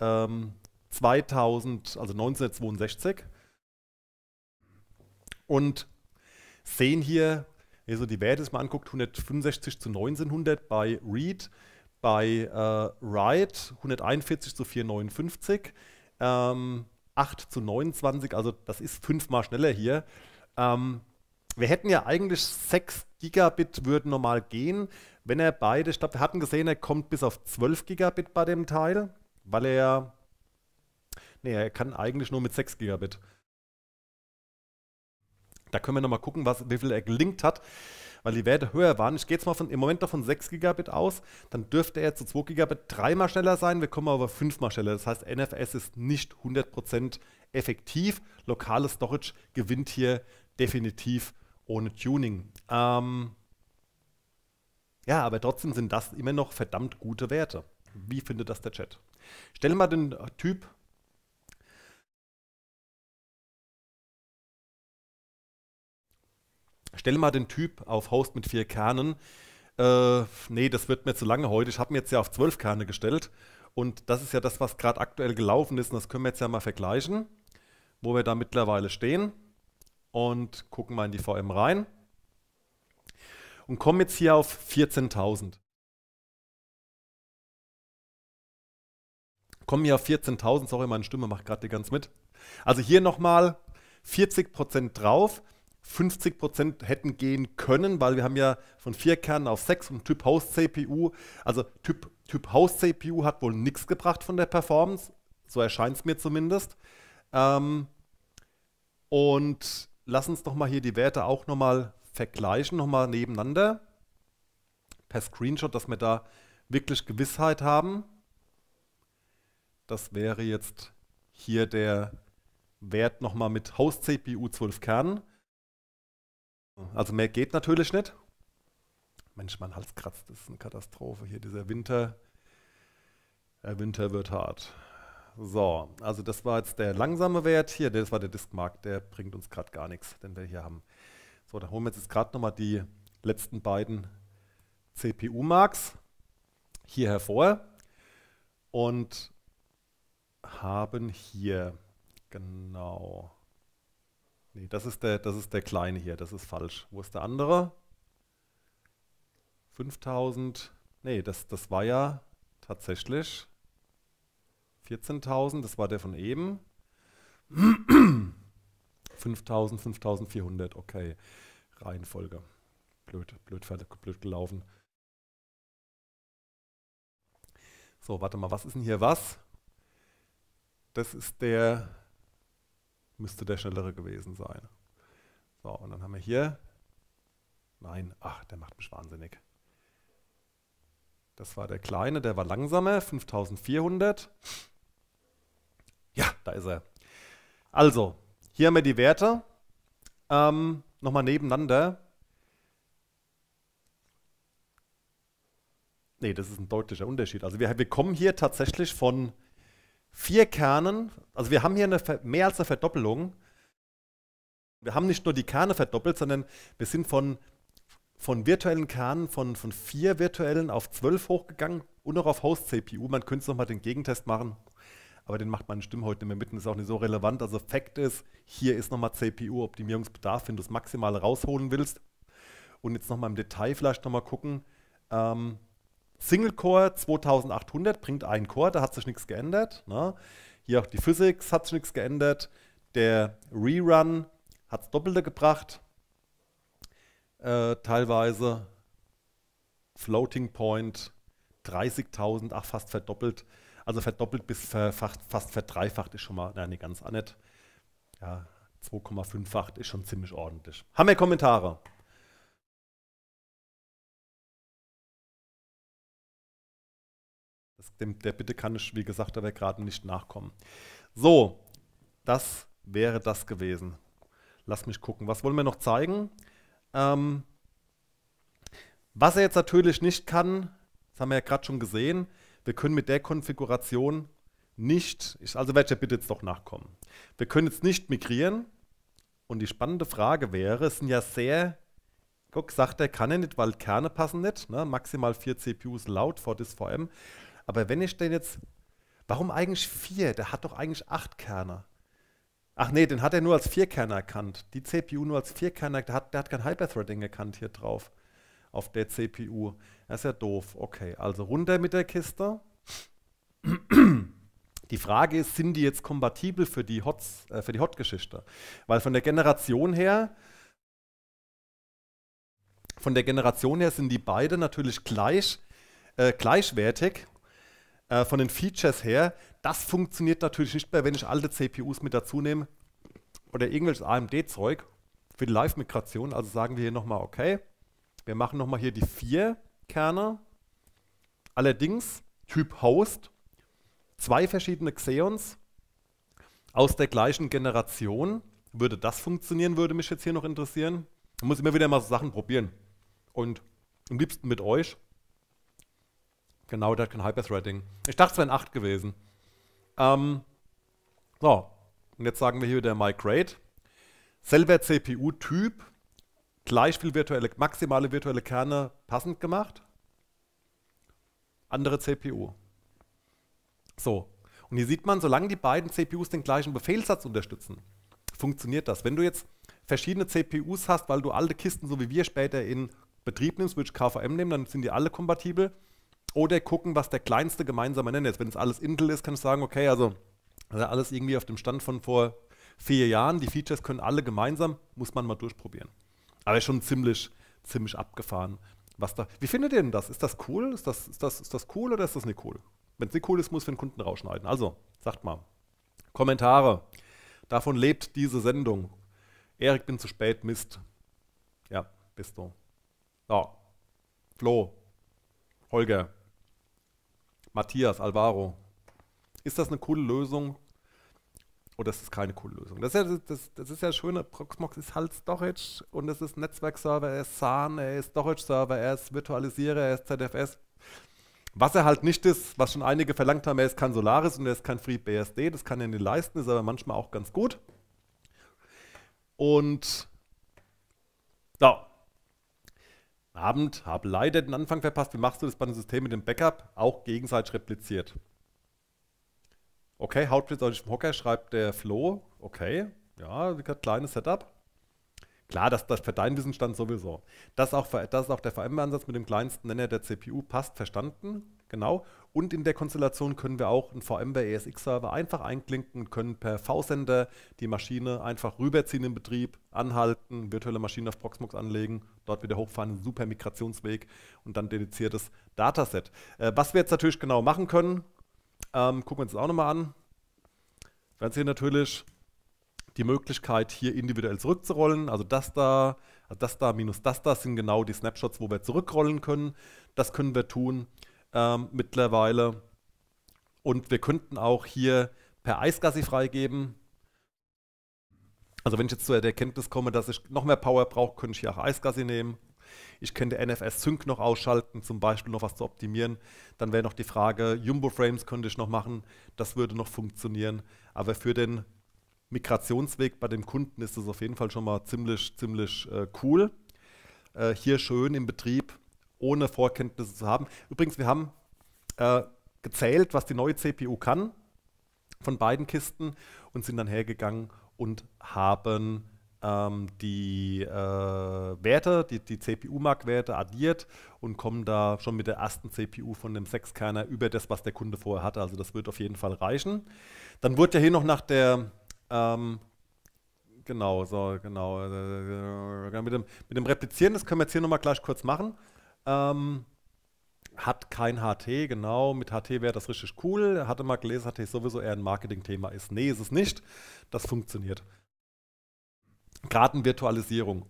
ähm, 2000, also 1962. Und sehen hier, wenn ihr so die Werte mal anguckt, 165 zu 1900 bei Read, bei äh, Write 141 zu 459, ähm, 8 zu 29, also das ist fünfmal schneller hier. Ähm, wir hätten ja eigentlich 6 Gigabit würden normal gehen, wenn er beide, ich glaube, wir hatten gesehen, er kommt bis auf 12 Gigabit bei dem Teil, weil er, nee, er kann eigentlich nur mit 6 Gigabit. Da können wir nochmal gucken, was, wie viel er gelinkt hat, weil die Werte höher waren. Ich gehe jetzt mal von, im Moment noch von 6 Gigabit aus, dann dürfte er zu 2 Gigabit dreimal schneller sein, wir kommen aber fünfmal schneller. Das heißt, NFS ist nicht 100% effektiv. Lokales Storage gewinnt hier definitiv ohne Tuning. Ähm, ja, aber trotzdem sind das immer noch verdammt gute Werte. Wie findet das der Chat? Stell mal den äh, Typ Stell mal den Typ auf Host mit vier Kernen. Äh, nee, das wird mir zu lange heute. Ich habe mir jetzt ja auf zwölf Kerne gestellt. Und das ist ja das, was gerade aktuell gelaufen ist. Und das können wir jetzt ja mal vergleichen, wo wir da mittlerweile stehen und gucken mal in die VM rein und kommen jetzt hier auf 14.000. Kommen hier auf 14.000, sorry, meine Stimme macht gerade ganz mit. Also hier nochmal 40% drauf, 50% hätten gehen können, weil wir haben ja von vier Kernen auf 6 und Typ Host CPU. Also Typ, typ Host CPU hat wohl nichts gebracht von der Performance, so erscheint es mir zumindest. Ähm, und lass uns doch mal hier die Werte auch nochmal vergleichen, nochmal nebeneinander. Per Screenshot, dass wir da wirklich Gewissheit haben. Das wäre jetzt hier der Wert nochmal mit Host-CPU 12 Kern. Also mehr geht natürlich nicht. Mensch, mein Hals kratzt, das ist eine Katastrophe hier, dieser Winter. Der Winter wird hart. So, also das war jetzt der langsame Wert hier. Das war der Diskmarkt, der bringt uns gerade gar nichts, den wir hier haben. So, dann holen wir jetzt gerade nochmal die letzten beiden CPU-Marks hier hervor und haben hier, genau, nee, das ist, der, das ist der kleine hier, das ist falsch. Wo ist der andere? 5000, nee, das, das war ja tatsächlich 14.000, das war der von eben. 5.000, *clears throat* 5.400, okay. Reihenfolge. Blöd, blöd, blöd gelaufen. So, warte mal, was ist denn hier was? Das ist der, müsste der schnellere gewesen sein. So, und dann haben wir hier, nein, ach, der macht mich wahnsinnig. Das war der kleine, der war langsamer, 5400. Ja, da ist er. Also, hier haben wir die Werte ähm, nochmal nebeneinander. Ne, das ist ein deutlicher Unterschied. Also wir, wir kommen hier tatsächlich von vier Kernen, also wir haben hier eine, mehr als eine Verdoppelung. Wir haben nicht nur die Kerne verdoppelt, sondern wir sind von, von virtuellen Kernen von, von vier virtuellen auf zwölf hochgegangen und auch auf Host-CPU. Man könnte es nochmal den Gegentest machen aber den macht meine Stimme heute nicht mehr mit und ist auch nicht so relevant. Also Fakt ist, hier ist nochmal CPU-Optimierungsbedarf, wenn du das Maximale rausholen willst. Und jetzt nochmal im Detail vielleicht nochmal gucken. Ähm, Single Core 2800 bringt einen Core, da hat sich nichts geändert. Ne? Hier auch die Physics hat sich nichts geändert. Der Rerun hat es Doppelte gebracht. Äh, teilweise Floating Point 30.000, ach fast verdoppelt. Also verdoppelt bis verfacht, fast verdreifacht ist schon mal, nein, ganz auch Ja, 2,5-facht ist schon ziemlich ordentlich. Haben wir Kommentare? Das, dem, der Bitte kann ich, wie gesagt, aber gerade nicht nachkommen. So, das wäre das gewesen. Lass mich gucken. Was wollen wir noch zeigen? Ähm, was er jetzt natürlich nicht kann, das haben wir ja gerade schon gesehen, wir können mit der Konfiguration nicht, also werde ich der Bitte jetzt doch nachkommen. Wir können jetzt nicht migrieren und die spannende Frage wäre, es sind ja sehr, guck, sagt er, kann er nicht, weil Kerne passen nicht, ne? maximal vier CPUs laut vor VM. Aber wenn ich den jetzt, warum eigentlich vier? Der hat doch eigentlich acht Kerne. Ach nee, den hat er nur als vier Kerne erkannt. Die CPU nur als Vierkerner, der hat, der hat kein Hyperthreading erkannt hier drauf auf der CPU. Das ist ja doof. Okay, also runter mit der Kiste. Die Frage ist, sind die jetzt kompatibel für die, Hots, äh, für die Hot-Geschichte? Weil von der Generation her, von der Generation her sind die beide natürlich gleich, äh, gleichwertig. Äh, von den Features her, das funktioniert natürlich nicht mehr, wenn ich alte CPUs mit dazu nehme oder irgendwelches AMD-Zeug für die Live-Migration. Also sagen wir hier nochmal, okay, wir machen nochmal hier die vier Kerne. Allerdings Typ Host, zwei verschiedene Xeons aus der gleichen Generation. Würde das funktionieren, würde mich jetzt hier noch interessieren. Man muss immer wieder mal so Sachen probieren. Und am liebsten mit euch. Genau, der hat kein Hyperthreading. Ich dachte, es wären 8 gewesen. Ähm, so, und jetzt sagen wir hier wieder migrate. Selber CPU-Typ, gleich viel virtuelle, maximale virtuelle Kerne passend gemacht. Andere CPU. So. Und hier sieht man, solange die beiden CPUs den gleichen Befehlssatz unterstützen, funktioniert das. Wenn du jetzt verschiedene CPUs hast, weil du alte Kisten, so wie wir später in Betrieb nimmst, würde ich KVM nehmen, dann sind die alle kompatibel. Oder gucken, was der kleinste gemeinsame Nenner ist. Wenn es alles Intel ist, kann ich sagen, okay, also alles irgendwie auf dem Stand von vor vier Jahren. Die Features können alle gemeinsam, muss man mal durchprobieren. Aber schon ziemlich, ziemlich abgefahren. Was da, wie findet ihr denn das? Ist das cool? Ist das, ist das, ist das cool oder ist das nicht cool? Wenn es nicht cool ist, muss ich den Kunden rausschneiden. Also, sagt mal. Kommentare. Davon lebt diese Sendung. Erik, bin zu spät, Mist. Ja, bist du. So. Flo. Holger. Matthias, Alvaro. Ist das eine coole Lösung? oder ist keine coole Lösung? Das ist ja das, das ist ja schöne, Proxmox ist halt Storage und es ist Netzwerkserver, er ist SAN, er ist Storage-Server, er ist Virtualisierer, er ist ZFS. Was er halt nicht ist, was schon einige verlangt haben, er ist kein Solaris und er ist kein FreeBSD, das kann er nicht leisten, ist aber manchmal auch ganz gut. Und da. Abend, habe leider den Anfang verpasst. Wie machst du das bei einem System mit dem Backup? Auch gegenseitig repliziert. Okay, haut jetzt euch vom Hocker, schreibt der Flo. Okay, ja, kleines Setup. Klar, das, das für deinen Wissensstand sowieso. Das, auch, das ist auch der vmware ansatz mit dem kleinsten Nenner der CPU. Passt, verstanden. Genau. Und in der Konstellation können wir auch einen VMware ESX-Server einfach einklinken und können per V-Sender die Maschine einfach rüberziehen in Betrieb, anhalten, virtuelle Maschinen auf Proxmox anlegen, dort wieder hochfahren, super Migrationsweg und dann dediziertes Dataset. Äh, was wir jetzt natürlich genau machen können, ähm, gucken wir uns das auch nochmal an. Wir haben hier natürlich die Möglichkeit, hier individuell zurückzurollen. Also das da, also das da minus das da sind genau die Snapshots, wo wir zurückrollen können. Das können wir tun ähm, mittlerweile. Und wir könnten auch hier per Eisgassi freigeben. Also wenn ich jetzt zu der Erkenntnis komme, dass ich noch mehr Power brauche, könnte ich hier auch Eisgassi nehmen. Ich könnte NFS Sync noch ausschalten, zum Beispiel noch was zu optimieren. Dann wäre noch die Frage, Jumbo Frames könnte ich noch machen, das würde noch funktionieren. Aber für den Migrationsweg bei dem Kunden ist es auf jeden Fall schon mal ziemlich, ziemlich äh, cool. Äh, hier schön im Betrieb, ohne Vorkenntnisse zu haben. Übrigens, wir haben äh, gezählt, was die neue CPU kann von beiden Kisten und sind dann hergegangen und haben ähm, die äh, Werte, die, die CPU-Mark-Werte addiert und kommen da schon mit der ersten CPU von dem Sechskerner über das, was der Kunde vorher hatte. Also das wird auf jeden Fall reichen. Dann wird ja hier noch nach der ähm, Genau, so, genau. Äh, äh, äh, mit dem, mit dem Replizieren, das können wir jetzt hier nochmal gleich kurz machen. Ähm, hat kein HT, genau. Mit HT wäre das richtig cool. Hatte mal gelesen, HT sowieso eher ein Marketing-Thema ist. Nee, ist es nicht. Das funktioniert. Kartenvirtualisierung.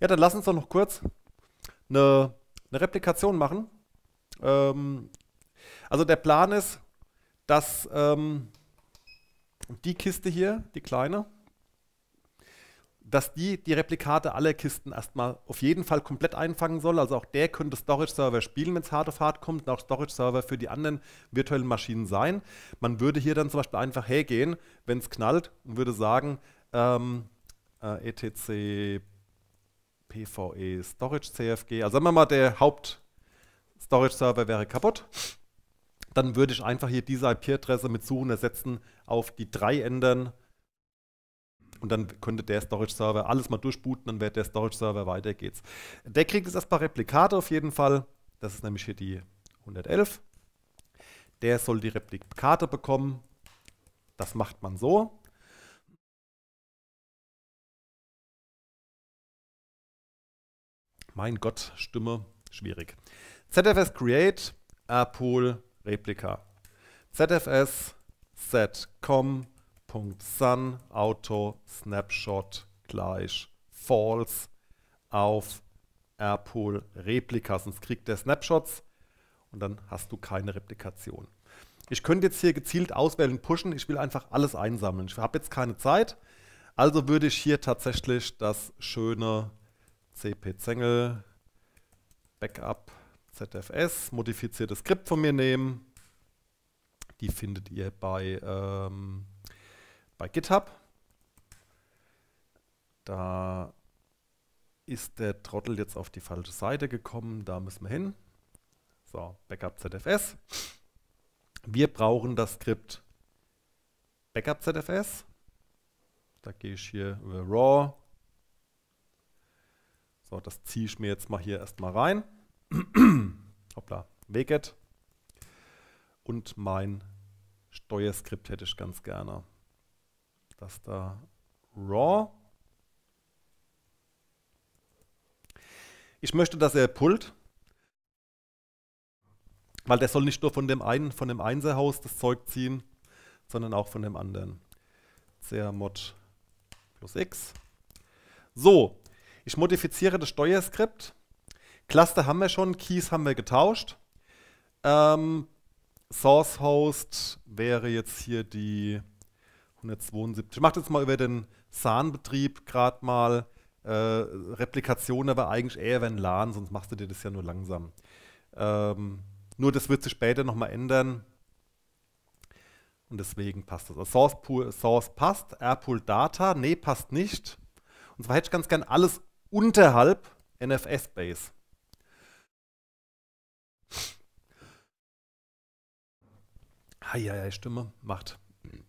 Ja, dann lass uns doch noch kurz eine, eine Replikation machen. Ähm, also der Plan ist, dass ähm, die Kiste hier, die kleine, dass die die Replikate aller Kisten erstmal auf jeden Fall komplett einfangen soll. Also auch der könnte Storage-Server spielen, wenn es hart auf hart kommt, und auch Storage-Server für die anderen virtuellen Maschinen sein. Man würde hier dann zum Beispiel einfach hergehen, wenn es knallt, und würde sagen, ähm, äh, etc, PVE, Storage CFG. Also sagen wir mal, der Haupt-Storage-Server wäre kaputt. Dann würde ich einfach hier diese IP-Adresse mit Suchen ersetzen, auf die 3 ändern. Und dann könnte der Storage-Server alles mal durchbooten, dann wäre der Storage-Server weiter geht's. Der kriegt jetzt erstmal Replikate auf jeden Fall. Das ist nämlich hier die 111. Der soll die Replikate bekommen. Das macht man so. mein Gott, Stimme, schwierig. ZFS Create, Apool, Replika. ZFS, setcom, .sun, auto, snapshot, gleich, false, auf, Airpool, Replika. Sonst kriegt der Snapshots und dann hast du keine Replikation. Ich könnte jetzt hier gezielt auswählen, pushen. Ich will einfach alles einsammeln. Ich habe jetzt keine Zeit. Also würde ich hier tatsächlich das schöne cp Zengel, Backup ZFS, modifiziertes Skript von mir nehmen. Die findet ihr bei, ähm, bei GitHub. Da ist der Trottel jetzt auf die falsche Seite gekommen, da müssen wir hin. So, Backup ZFS. Wir brauchen das Skript Backup ZFS. Da gehe ich hier über Raw so, das ziehe ich mir jetzt mal hier erstmal rein. *clears throat* Hoppla, Weget. Und mein Steuerskript hätte ich ganz gerne. Das da raw. Ich möchte, dass er pullt, weil der soll nicht nur von dem einen, von dem Einserhaus das Zeug ziehen, sondern auch von dem anderen. cmod plus x. So, ich modifiziere das Steuerskript. Cluster haben wir schon, Keys haben wir getauscht. Ähm, Source Host wäre jetzt hier die 172. Ich mache jetzt mal über den SAN-Betrieb gerade mal äh, Replikation, aber eigentlich eher wenn LAN, sonst machst du dir das ja nur langsam. Ähm, nur das wird sich später nochmal ändern. Und deswegen passt das. Also Source, Pool, Source passt, Airpool Data, nee, passt nicht. Und zwar hätte ich ganz gern alles unterhalb NFS-Base. Heieiei, Stimme macht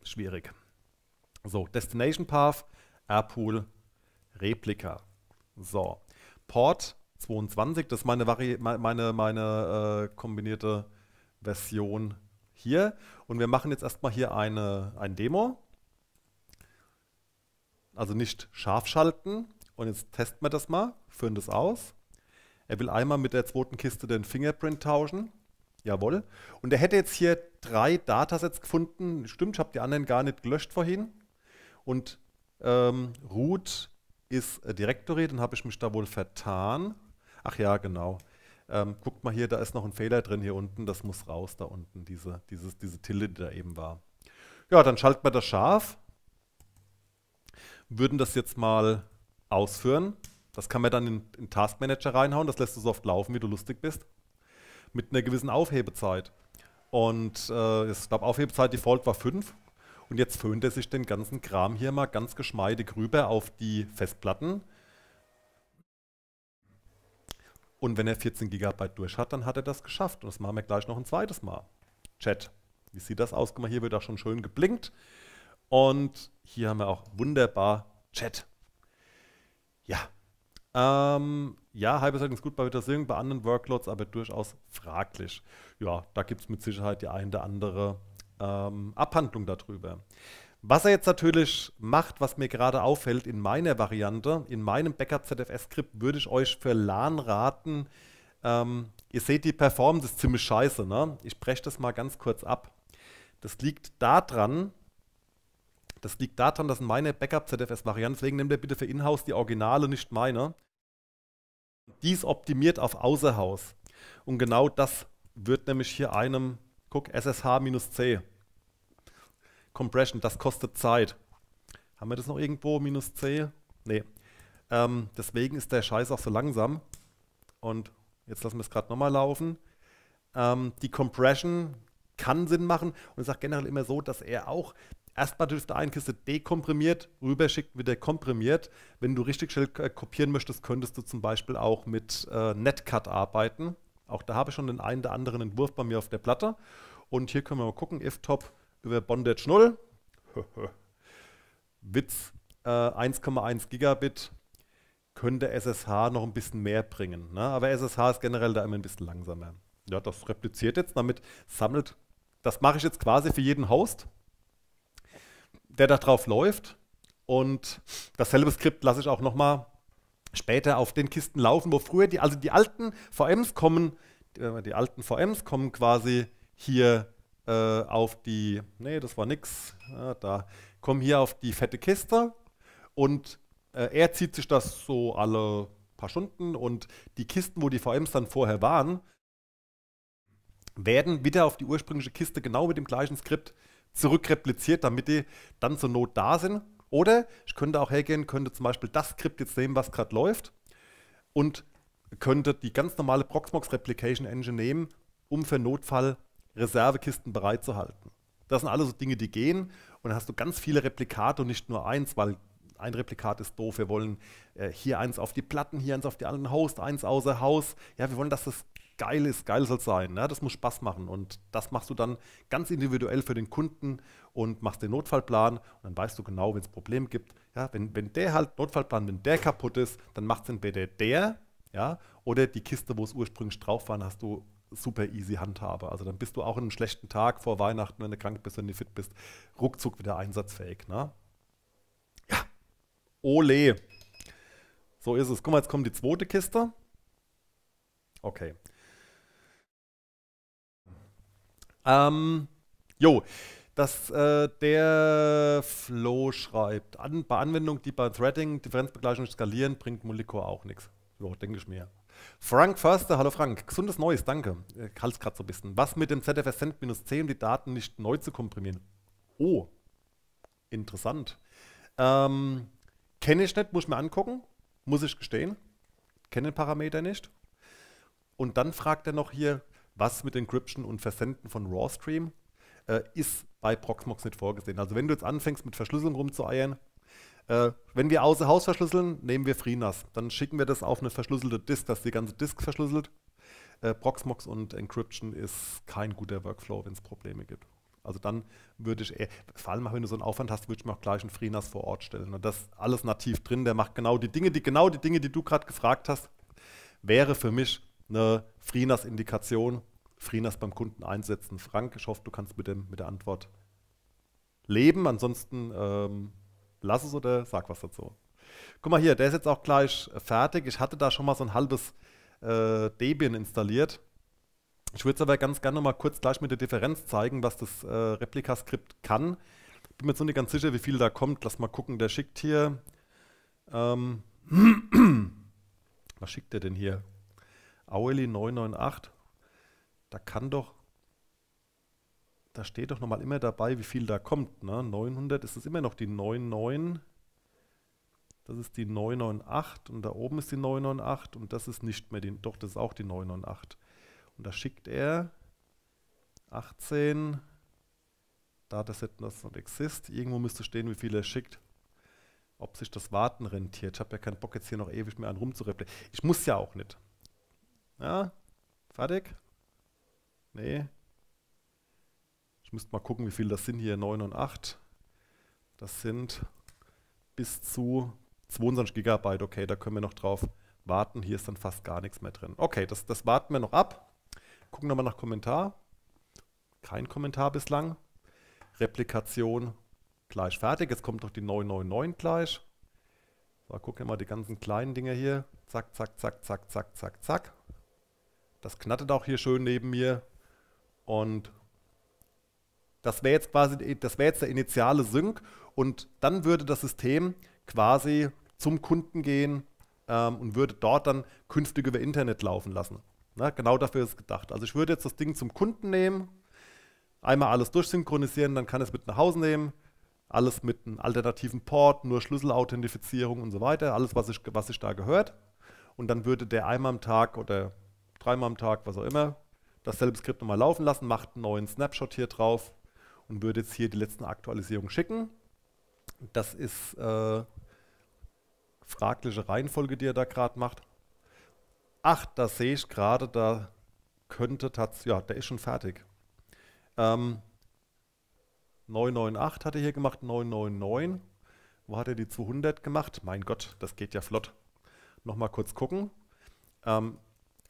schwierig. So, Destination Path, Airpool, Replika. So, Port 22, das ist meine, Vari meine, meine äh, kombinierte Version hier. Und wir machen jetzt erstmal hier eine, ein Demo. Also nicht scharf schalten, und jetzt testen wir das mal, führen das aus. Er will einmal mit der zweiten Kiste den Fingerprint tauschen. Jawohl. Und er hätte jetzt hier drei Datasets gefunden. Stimmt, ich habe die anderen gar nicht gelöscht vorhin. Und ähm, root ist äh, Directory, dann habe ich mich da wohl vertan. Ach ja, genau. Ähm, guckt mal hier, da ist noch ein Fehler drin hier unten. Das muss raus da unten, diese, dieses, diese Tilde, die da eben war. Ja, dann schalten wir das scharf. Würden das jetzt mal ausführen. Das kann man dann in den Task Manager reinhauen, das lässt du so oft laufen, wie du lustig bist, mit einer gewissen Aufhebezeit. Und äh, ich glaube, Aufhebezeit Default war 5. Und jetzt föhnt er sich den ganzen Kram hier mal ganz geschmeidig rüber auf die Festplatten. Und wenn er 14 GB durch hat, dann hat er das geschafft. Und das machen wir gleich noch ein zweites Mal. Chat, wie sieht das aus? Guck mal, hier wird auch schon schön geblinkt. Und hier haben wir auch wunderbar Chat. Ja. Ähm, ja, Hyperthreading ist gut bei Vitalisierung, bei anderen Workloads aber durchaus fraglich. Ja, da gibt es mit Sicherheit die eine oder andere ähm, Abhandlung darüber. Was er jetzt natürlich macht, was mir gerade auffällt in meiner Variante, in meinem Backup-ZFS-Skript würde ich euch für LAN raten. Ähm, ihr seht, die Performance ist ziemlich scheiße. Ne? Ich breche das mal ganz kurz ab. Das liegt daran, das liegt daran, dass meine Backup-ZFS-Varianten, deswegen nehmt ihr bitte für Inhouse die Originale, nicht meine. Dies optimiert auf Außerhaus. Und genau das wird nämlich hier einem, guck, SSH-C. Compression, das kostet Zeit. Haben wir das noch irgendwo? Minus C? Nee. Ähm, deswegen ist der Scheiß auch so langsam. Und jetzt lassen wir es gerade nochmal laufen. Ähm, die Compression kann Sinn machen. Und ich sage generell immer so, dass er auch Erstmal dürfte eine Kiste dekomprimiert, rüberschickt, wieder komprimiert. Wenn du richtig schnell äh, kopieren möchtest, könntest du zum Beispiel auch mit äh, Netcut arbeiten. Auch da habe ich schon den einen oder anderen Entwurf bei mir auf der Platte. Und hier können wir mal gucken, if-top über Bondage 0. *laughs* Witz, 1,1 äh, Gigabit könnte SSH noch ein bisschen mehr bringen. Ne? Aber SSH ist generell da immer ein bisschen langsamer. Ja, das repliziert jetzt, damit sammelt, das mache ich jetzt quasi für jeden Host der da drauf läuft. Und dasselbe Skript lasse ich auch nochmal später auf den Kisten laufen, wo früher die, also die alten VMs kommen, äh, die, alten VMs kommen quasi hier äh, auf die, nee, das war nix, ja, ah, da, kommen hier auf die fette Kiste und äh, er zieht sich das so alle paar Stunden und die Kisten, wo die VMs dann vorher waren, werden wieder auf die ursprüngliche Kiste genau mit dem gleichen Skript zurückrepliziert, damit die dann zur Not da sind. Oder ich könnte auch hergehen, könnte zum Beispiel das Skript jetzt nehmen, was gerade läuft und könnte die ganz normale Proxmox Replication Engine nehmen, um für Notfall Reservekisten bereitzuhalten. Das sind alles so Dinge, die gehen und dann hast du ganz viele Replikate und nicht nur eins, weil ein Replikat ist doof, wir wollen äh, hier eins auf die Platten, hier eins auf die anderen Host, eins außer Haus. Ja, wir wollen, dass das geil ist, geil soll es sein. Ne? Das muss Spaß machen. Und das machst du dann ganz individuell für den Kunden und machst den Notfallplan. Und dann weißt du genau, wenn es Probleme gibt. Ja, wenn, wenn der halt, Notfallplan, wenn der kaputt ist, dann macht es entweder der, ja, oder die Kiste, wo es ursprünglich drauf war, hast du super easy Handhabe. Also dann bist du auch in einem schlechten Tag vor Weihnachten, wenn du krank bist, wenn du fit bist, ruckzuck wieder einsatzfähig. Ne? Ja, ole. So ist es. Guck mal, jetzt kommt die zweite Kiste. Okay. Ähm, jo, dass äh, der Flow schreibt, an, bei Anwendung, die bei Threading, Differenzbegleichung skalieren, bringt Mullicore auch nichts. Jo, denke ich mir. Frank Förster, hallo Frank. Gesundes Neues, danke. Ich halte es gerade so ein bisschen. Was mit dem ZFS Send c um die Daten nicht neu zu komprimieren? Oh, interessant. Ähm, Kenne ich nicht, muss ich mir angucken. Muss ich gestehen. Kenne den Parameter nicht. Und dann fragt er noch hier, was mit Encryption und Versenden von RAW-Stream äh, ist bei Proxmox nicht vorgesehen. Also wenn du jetzt anfängst, mit Verschlüsselung rumzueiern, äh, wenn wir außer Haus verschlüsseln, nehmen wir FreeNAS. Dann schicken wir das auf eine verschlüsselte Disk, dass die ganze Disk verschlüsselt. Äh, Proxmox und Encryption ist kein guter Workflow, wenn es Probleme gibt. Also dann würde ich eher, vor allem wenn du so einen Aufwand hast, würde ich mir auch gleich einen FreeNAS vor Ort stellen. Und das ist alles nativ drin, der macht genau die Dinge, die genau die Dinge, die du gerade gefragt hast, wäre für mich eine Frinas-Indikation, Frinas beim Kunden einsetzen. Frank, ich hoffe, du kannst mit, dem, mit der Antwort leben. Ansonsten ähm, lass es oder sag was dazu. Guck mal hier, der ist jetzt auch gleich fertig. Ich hatte da schon mal so ein halbes äh, Debian installiert. Ich würde es aber ganz gerne mal kurz gleich mit der Differenz zeigen, was das äh, Replika-Skript kann. Bin mir jetzt noch nicht ganz sicher, wie viel da kommt. Lass mal gucken, der schickt hier. Ähm, *clears throat* was schickt er denn hier? Aueli 998, da kann doch, da steht doch nochmal immer dabei, wie viel da kommt. Ne? 900 ist es immer noch die 99, das ist die 998 und da oben ist die 998 und das ist nicht mehr die, doch, das ist auch die 998. Und da schickt er 18 Dataset does not exist. Irgendwo müsste stehen, wie viel er schickt. Ob sich das Warten rentiert. Ich habe ja keinen Bock, jetzt hier noch ewig mehr an rumzureplizieren. Ich muss ja auch nicht. Ja, fertig? Nee. Ich müsste mal gucken, wie viel das sind hier, 9 und 8. Das sind bis zu 22 Gigabyte. Okay, da können wir noch drauf warten. Hier ist dann fast gar nichts mehr drin. Okay, das, das warten wir noch ab. Gucken mal nach Kommentar. Kein Kommentar bislang. Replikation gleich fertig. Jetzt kommt noch die 999 gleich. So, gucken wir mal die ganzen kleinen Dinger hier. Zack, zack, zack, zack, zack, zack, zack. Das knattert auch hier schön neben mir. Und das wäre jetzt quasi, das wäre jetzt der initiale Sync und dann würde das System quasi zum Kunden gehen ähm, und würde dort dann künftig über Internet laufen lassen. Na, genau dafür ist es gedacht. Also ich würde jetzt das Ding zum Kunden nehmen, einmal alles durchsynchronisieren, dann kann es mit nach Hause nehmen, alles mit einem alternativen Port, nur Schlüsselauthentifizierung und so weiter, alles, was ich, was ich da gehört. Und dann würde der einmal am Tag oder dreimal am Tag, was auch immer, dasselbe Skript nochmal laufen lassen, macht einen neuen Snapshot hier drauf und würde jetzt hier die letzten Aktualisierungen schicken. Das ist äh, fragliche Reihenfolge, die er da gerade macht. Ach, da sehe ich gerade, da könnte tatsächlich, ja, der ist schon fertig. Ähm, 998 hat er hier gemacht, 999. Wo hat er die 200 gemacht? Mein Gott, das geht ja flott. Nochmal kurz gucken. Ähm,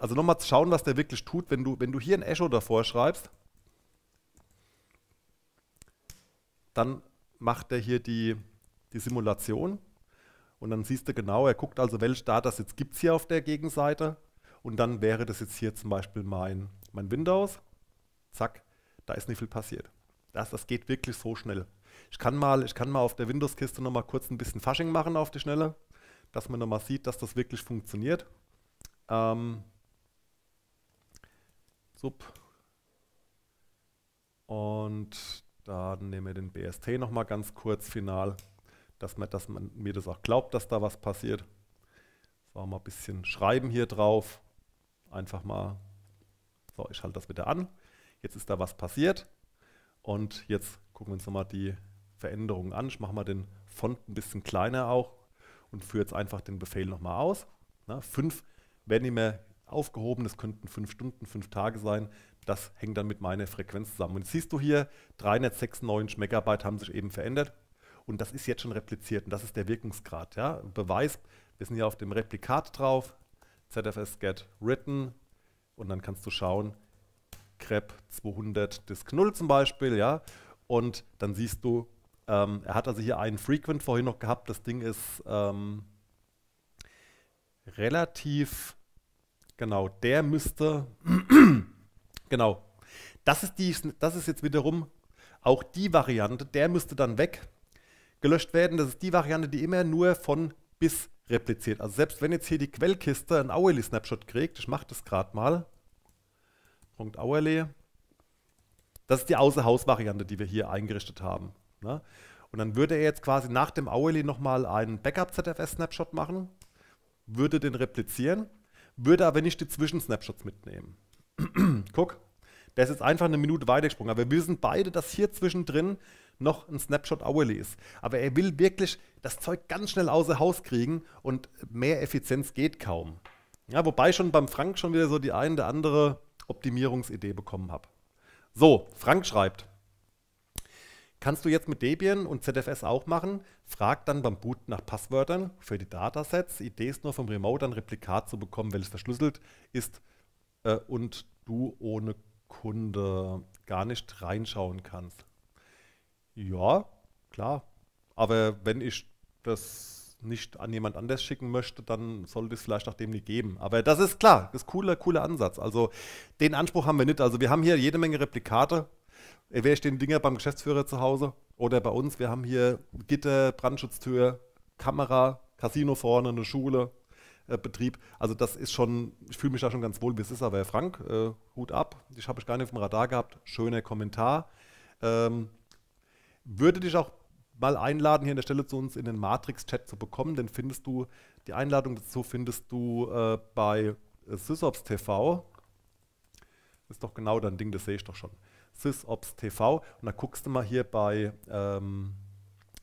also nochmal zu schauen, was der wirklich tut, wenn du, wenn du hier ein Echo davor schreibst, dann macht er hier die, die Simulation und dann siehst du genau, er guckt also, welche Datasets gibt es hier auf der Gegenseite und dann wäre das jetzt hier zum Beispiel mein, mein Windows. Zack, da ist nicht viel passiert. Das, das geht wirklich so schnell. Ich kann mal, ich kann mal auf der Windows-Kiste nochmal kurz ein bisschen Fasching machen auf die Schnelle, dass man nochmal sieht, dass das wirklich funktioniert. Ähm, sub. Und dann nehmen wir den BST nochmal ganz kurz final, dass man, dass man mir das auch glaubt, dass da was passiert. So, mal ein bisschen schreiben hier drauf. Einfach mal, so, ich schalte das bitte an. Jetzt ist da was passiert. Und jetzt gucken wir uns nochmal die Veränderungen an. Ich mache mal den Font ein bisschen kleiner auch und führe jetzt einfach den Befehl nochmal aus. Na, fünf werden immer aufgehoben. Das könnten fünf Stunden, fünf Tage sein. Das hängt dann mit meiner Frequenz zusammen. Und jetzt siehst du hier, 396 Megabyte haben sich eben verändert. Und das ist jetzt schon repliziert. Und das ist der Wirkungsgrad. Ja? Beweis, wir sind hier auf dem Replikat drauf. ZFS get written. Und dann kannst du schauen, CREP 200 Disk 0 zum Beispiel. Ja? Und dann siehst du, ähm, er hat also hier einen Frequent vorhin noch gehabt. Das Ding ist ähm, relativ Genau, der müsste. *clears throat* genau. Das ist, die, das ist jetzt wiederum auch die Variante, der müsste dann weggelöscht werden. Das ist die Variante, die immer nur von bis repliziert. Also selbst wenn jetzt hier die Quellkiste einen Hourly-Snapshot kriegt, ich mache das gerade mal. Punkt Hourly. Das ist die Außerhaus-Variante, die wir hier eingerichtet haben. Ne? Und dann würde er jetzt quasi nach dem Hourly nochmal einen Backup-ZFS-Snapshot machen, würde den replizieren würde aber nicht die Zwischensnapshots mitnehmen. *clears throat* Guck, der ist jetzt einfach eine Minute weitergesprungen. Aber wir wissen beide, dass hier zwischendrin noch ein Snapshot Hourly ist. Aber er will wirklich das Zeug ganz schnell außer Haus kriegen und mehr Effizienz geht kaum. Ja, wobei schon beim Frank schon wieder so die eine oder andere Optimierungsidee bekommen habe. So, Frank schreibt, Kannst du jetzt mit Debian und ZFS auch machen? Frag dann beim Boot nach Passwörtern für die Datasets. Idee ist nur vom Remote ein Replikat zu bekommen, welches verschlüsselt ist äh, und du ohne Kunde gar nicht reinschauen kannst. Ja, klar. Aber wenn ich das nicht an jemand anders schicken möchte, dann sollte es vielleicht auch dem nicht geben. Aber das ist klar, das ist cooler, cooler Ansatz. Also den Anspruch haben wir nicht. Also wir haben hier jede Menge Replikate Entweder äh, stehen Dinger beim Geschäftsführer zu Hause oder bei uns. Wir haben hier Gitter, Brandschutztür, Kamera, Casino vorne, eine Schule, äh, Betrieb. Also das ist schon, ich fühle mich da schon ganz wohl. Wie es ist aber Herr Frank, äh, Hut ab. Dich habe ich gar nicht auf dem Radar gehabt. Schöner Kommentar. Ähm, würde dich auch mal einladen, hier an der Stelle zu uns in den Matrix-Chat zu bekommen. Dann findest du, die Einladung dazu findest du äh, bei Sysops TV. Ist doch genau dein Ding, das sehe ich doch schon. SysOps TV und dann guckst du mal hier bei ähm,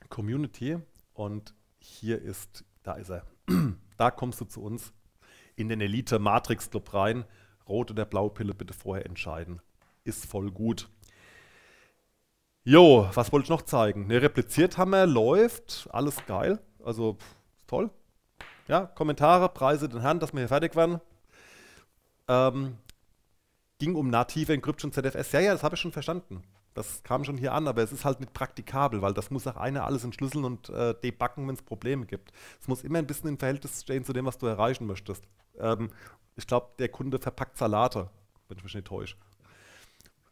Community und hier ist, da ist er. *clears throat* da kommst du zu uns in den Elite Matrix Club rein. Rote oder blaue Pille bitte vorher entscheiden. Ist voll gut. Jo, was wollte ich noch zeigen? Ne, repliziert haben wir, läuft, alles geil. Also pff, toll. Ja, Kommentare, Preise den Herrn, dass wir hier fertig waren. Ähm, ging um native Encryption ZFS. Ja, ja, das habe ich schon verstanden. Das kam schon hier an, aber es ist halt nicht praktikabel, weil das muss auch einer alles entschlüsseln und äh, debuggen, wenn es Probleme gibt. Es muss immer ein bisschen im Verhältnis stehen zu dem, was du erreichen möchtest. Ähm, ich glaube, der Kunde verpackt Salate, wenn ich mich nicht täusche.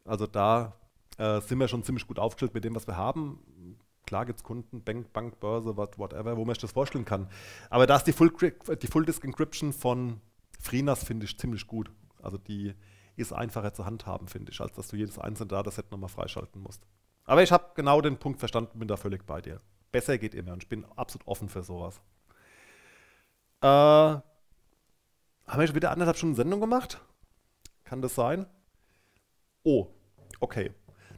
Also da äh, sind wir schon ziemlich gut aufgestellt mit dem, was wir haben. Klar gibt es Kunden, Bank, Bank, Börse, what, whatever, wo man sich das vorstellen kann. Aber da ist die Full, die Full Disk Encryption von Freenas, finde ich, ziemlich gut. Also die ist einfacher zu handhaben, finde ich, als dass du jedes einzelne Dataset nochmal freischalten musst. Aber ich habe genau den Punkt verstanden, bin da völlig bei dir. Besser geht immer und ich bin absolut offen für sowas. Äh, haben wir schon wieder anderthalb Stunden Sendung gemacht? Kann das sein? Oh, okay.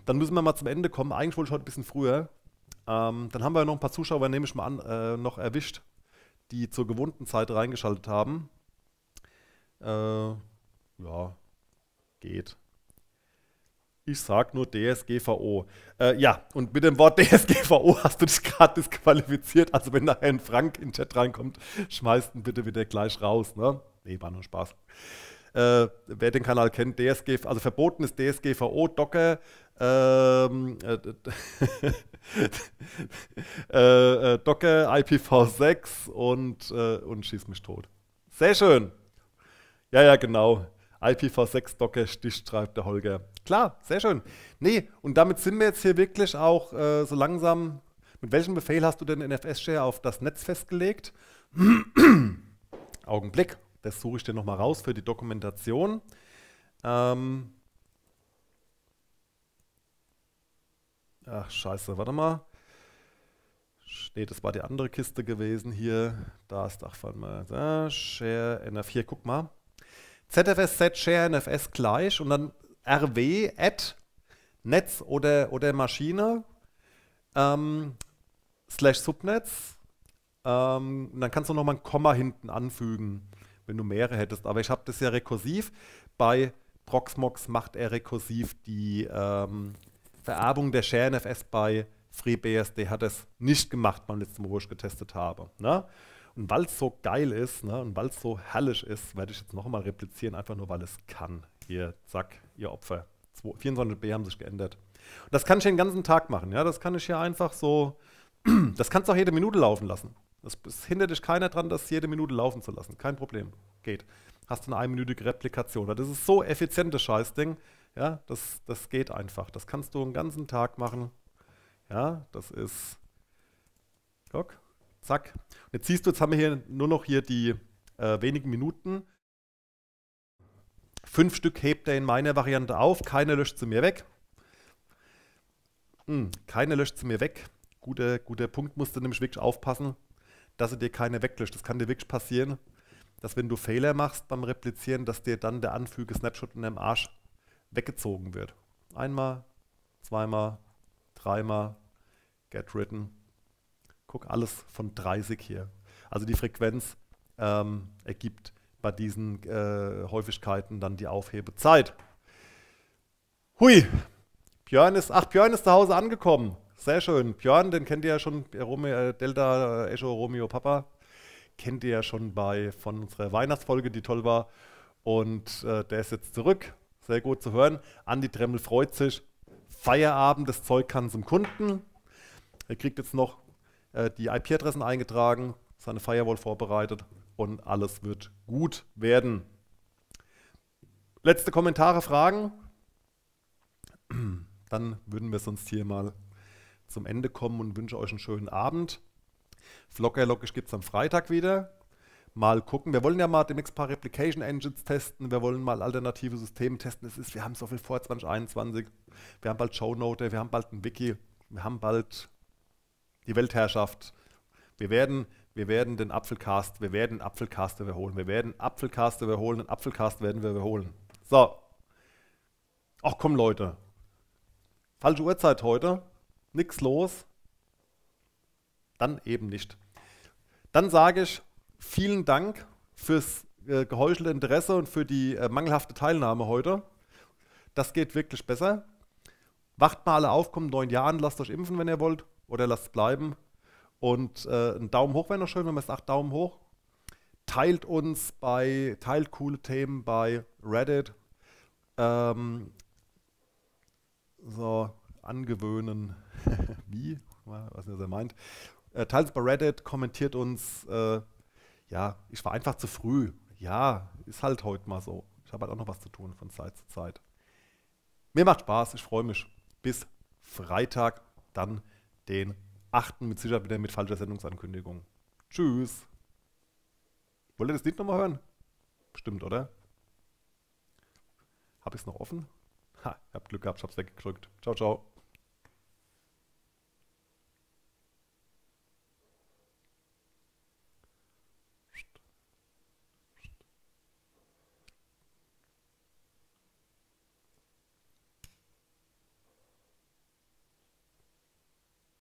Dann müssen wir mal zum Ende kommen. Eigentlich wollte ich heute ein bisschen früher. Ähm, dann haben wir noch ein paar Zuschauer, nehme ich mal an, äh, noch erwischt, die zur gewohnten Zeit reingeschaltet haben. Äh, ja, geht. Ich sag nur DSGVO. Äh, ja, und mit dem Wort *laughs* DSGVO hast du dich gerade disqualifiziert. Also wenn da ein Frank in den Chat reinkommt, schmeißt ihn bitte wieder gleich raus. Ne? Nee, war nur Spaß. Äh, wer den Kanal kennt, DSG, also verboten ist DSGVO, Docker, ähm, äh, *laughs* äh, äh Docker, IPv6 und, äh, und schieß mich tot. Sehr schön. Ja, ja, genau. IPv6 Docker Stich schreibt der Holger. Klar, sehr schön. Nee, und damit sind wir jetzt hier wirklich auch äh, so langsam. Mit welchem Befehl hast du den NFS-Share auf das Netz festgelegt? *clears throat* Augenblick, das suche ich dir nochmal raus für die Dokumentation. Ähm Ach, scheiße, warte mal. Nee, das war die andere Kiste gewesen hier. Da ist, ach, warte mal, da, Share, NF, hier, guck mal. ZFS-Set, ShareNFS gleich und dann RW, Add, Netz oder, oder Maschine, ähm, slash Subnetz. Ähm, dann kannst du nochmal ein Komma hinten anfügen, wenn du mehrere hättest. Aber ich habe das ja rekursiv. Bei Proxmox macht er rekursiv die ähm, Vererbung der ShareNFS bei FreeBSD. Hat es nicht gemacht beim letzten Mal, wo ich getestet habe. Ne? weil es so geil ist ne, und weil es so herrlich ist, werde ich jetzt nochmal replizieren, einfach nur weil es kann. Hier, Zack, ihr Opfer. 24b haben sich geändert. Und das kann ich den ganzen Tag machen. Ja? Das kann ich hier einfach so. *clears throat* das kannst du auch jede Minute laufen lassen. Das, das hindert dich keiner dran, das jede Minute laufen zu lassen. Kein Problem. Geht. Hast du eine einminütige Replikation. Das ist so effizientes Scheißding. Ja, das, das geht einfach. Das kannst du den ganzen Tag machen. Ja, das ist. Guck, Zack. Und jetzt siehst du, jetzt haben wir hier nur noch hier die äh, wenigen Minuten. Fünf Stück hebt er in meiner Variante auf, keine löscht sie mir weg. Hm, keine löscht sie mir weg. Guter, guter Punkt, musst du nämlich wirklich aufpassen, dass er dir keine weglöscht. Das kann dir wirklich passieren, dass wenn du Fehler machst beim Replizieren, dass dir dann der Anfüge-Snapshot in deinem Arsch weggezogen wird. Einmal, zweimal, dreimal, get written, Guck, alles von 30 hier. Also die Frequenz ähm, ergibt bei diesen äh, Häufigkeiten dann die Aufhebezeit. Hui, Björn ist, ach, Björn ist zu Hause angekommen. Sehr schön. Björn, den kennt ihr ja schon, äh, Romeo, äh, Delta äh, Echo Romeo Papa. Kennt ihr ja schon bei, von unserer Weihnachtsfolge, die toll war. Und äh, der ist jetzt zurück. Sehr gut zu hören. Andi Dremmel freut sich. Feierabend, das Zeug kann zum Kunden. Er kriegt jetzt noch äh, die IP-Adressen eingetragen, seine Firewall vorbereitet und alles wird gut werden. Letzte Kommentare, Fragen? *clears throat* Dann würden wir sonst hier mal zum Ende kommen und wünsche euch einen schönen Abend. Flockerlockisch gibt es am Freitag wieder. Mal gucken. Wir wollen ja mal demnächst ein paar Replication Engines testen. Wir wollen mal alternative Systeme testen. Es ist, wir haben so viel vor 2021. Wir haben bald Show Shownote, wir haben bald ein Wiki, wir haben bald die Weltherrschaft. Wir werden, wir werden den Apfelcast, wir werden Apfelcast überholen. Wir werden Apfelcast überholen, den Apfelcast werden wir überholen. So. Ach komm, Leute. Falsche Uhrzeit heute. Nichts los. Dann eben nicht. Dann sage ich vielen Dank fürs äh, geheuchelte Interesse und für die äh, mangelhafte Teilnahme heute. Das geht wirklich besser. Wacht mal alle auf, kommt neun Jahren, lasst euch impfen, wenn ihr wollt oder lasst bleiben. Und äh, ein Daumen hoch wäre noch schön, wenn man sagt, Daumen hoch. Teilt uns bei, teilt coole Themen bei Reddit. Ähm, so, angewöhnen. *laughs* Wie? Was er meint. Äh, teilt es bei Reddit, kommentiert uns. Äh, ja, ich war einfach zu früh. Ja, ist halt heute mal so. Ich habe halt auch noch was zu tun von Zeit zu Zeit. Mir macht Spaß, ich freue mich. Bis Freitag, dann den 8. mit Sicherheit wieder mit falscher Sendungsankündigung. Tschüss. Wollt ihr das Lied nochmal hören? Stimmt, oder? Hab ich's noch offen? Ha, ihr habt Glück gehabt, ich hab's weggedrückt. Ciao, ciao.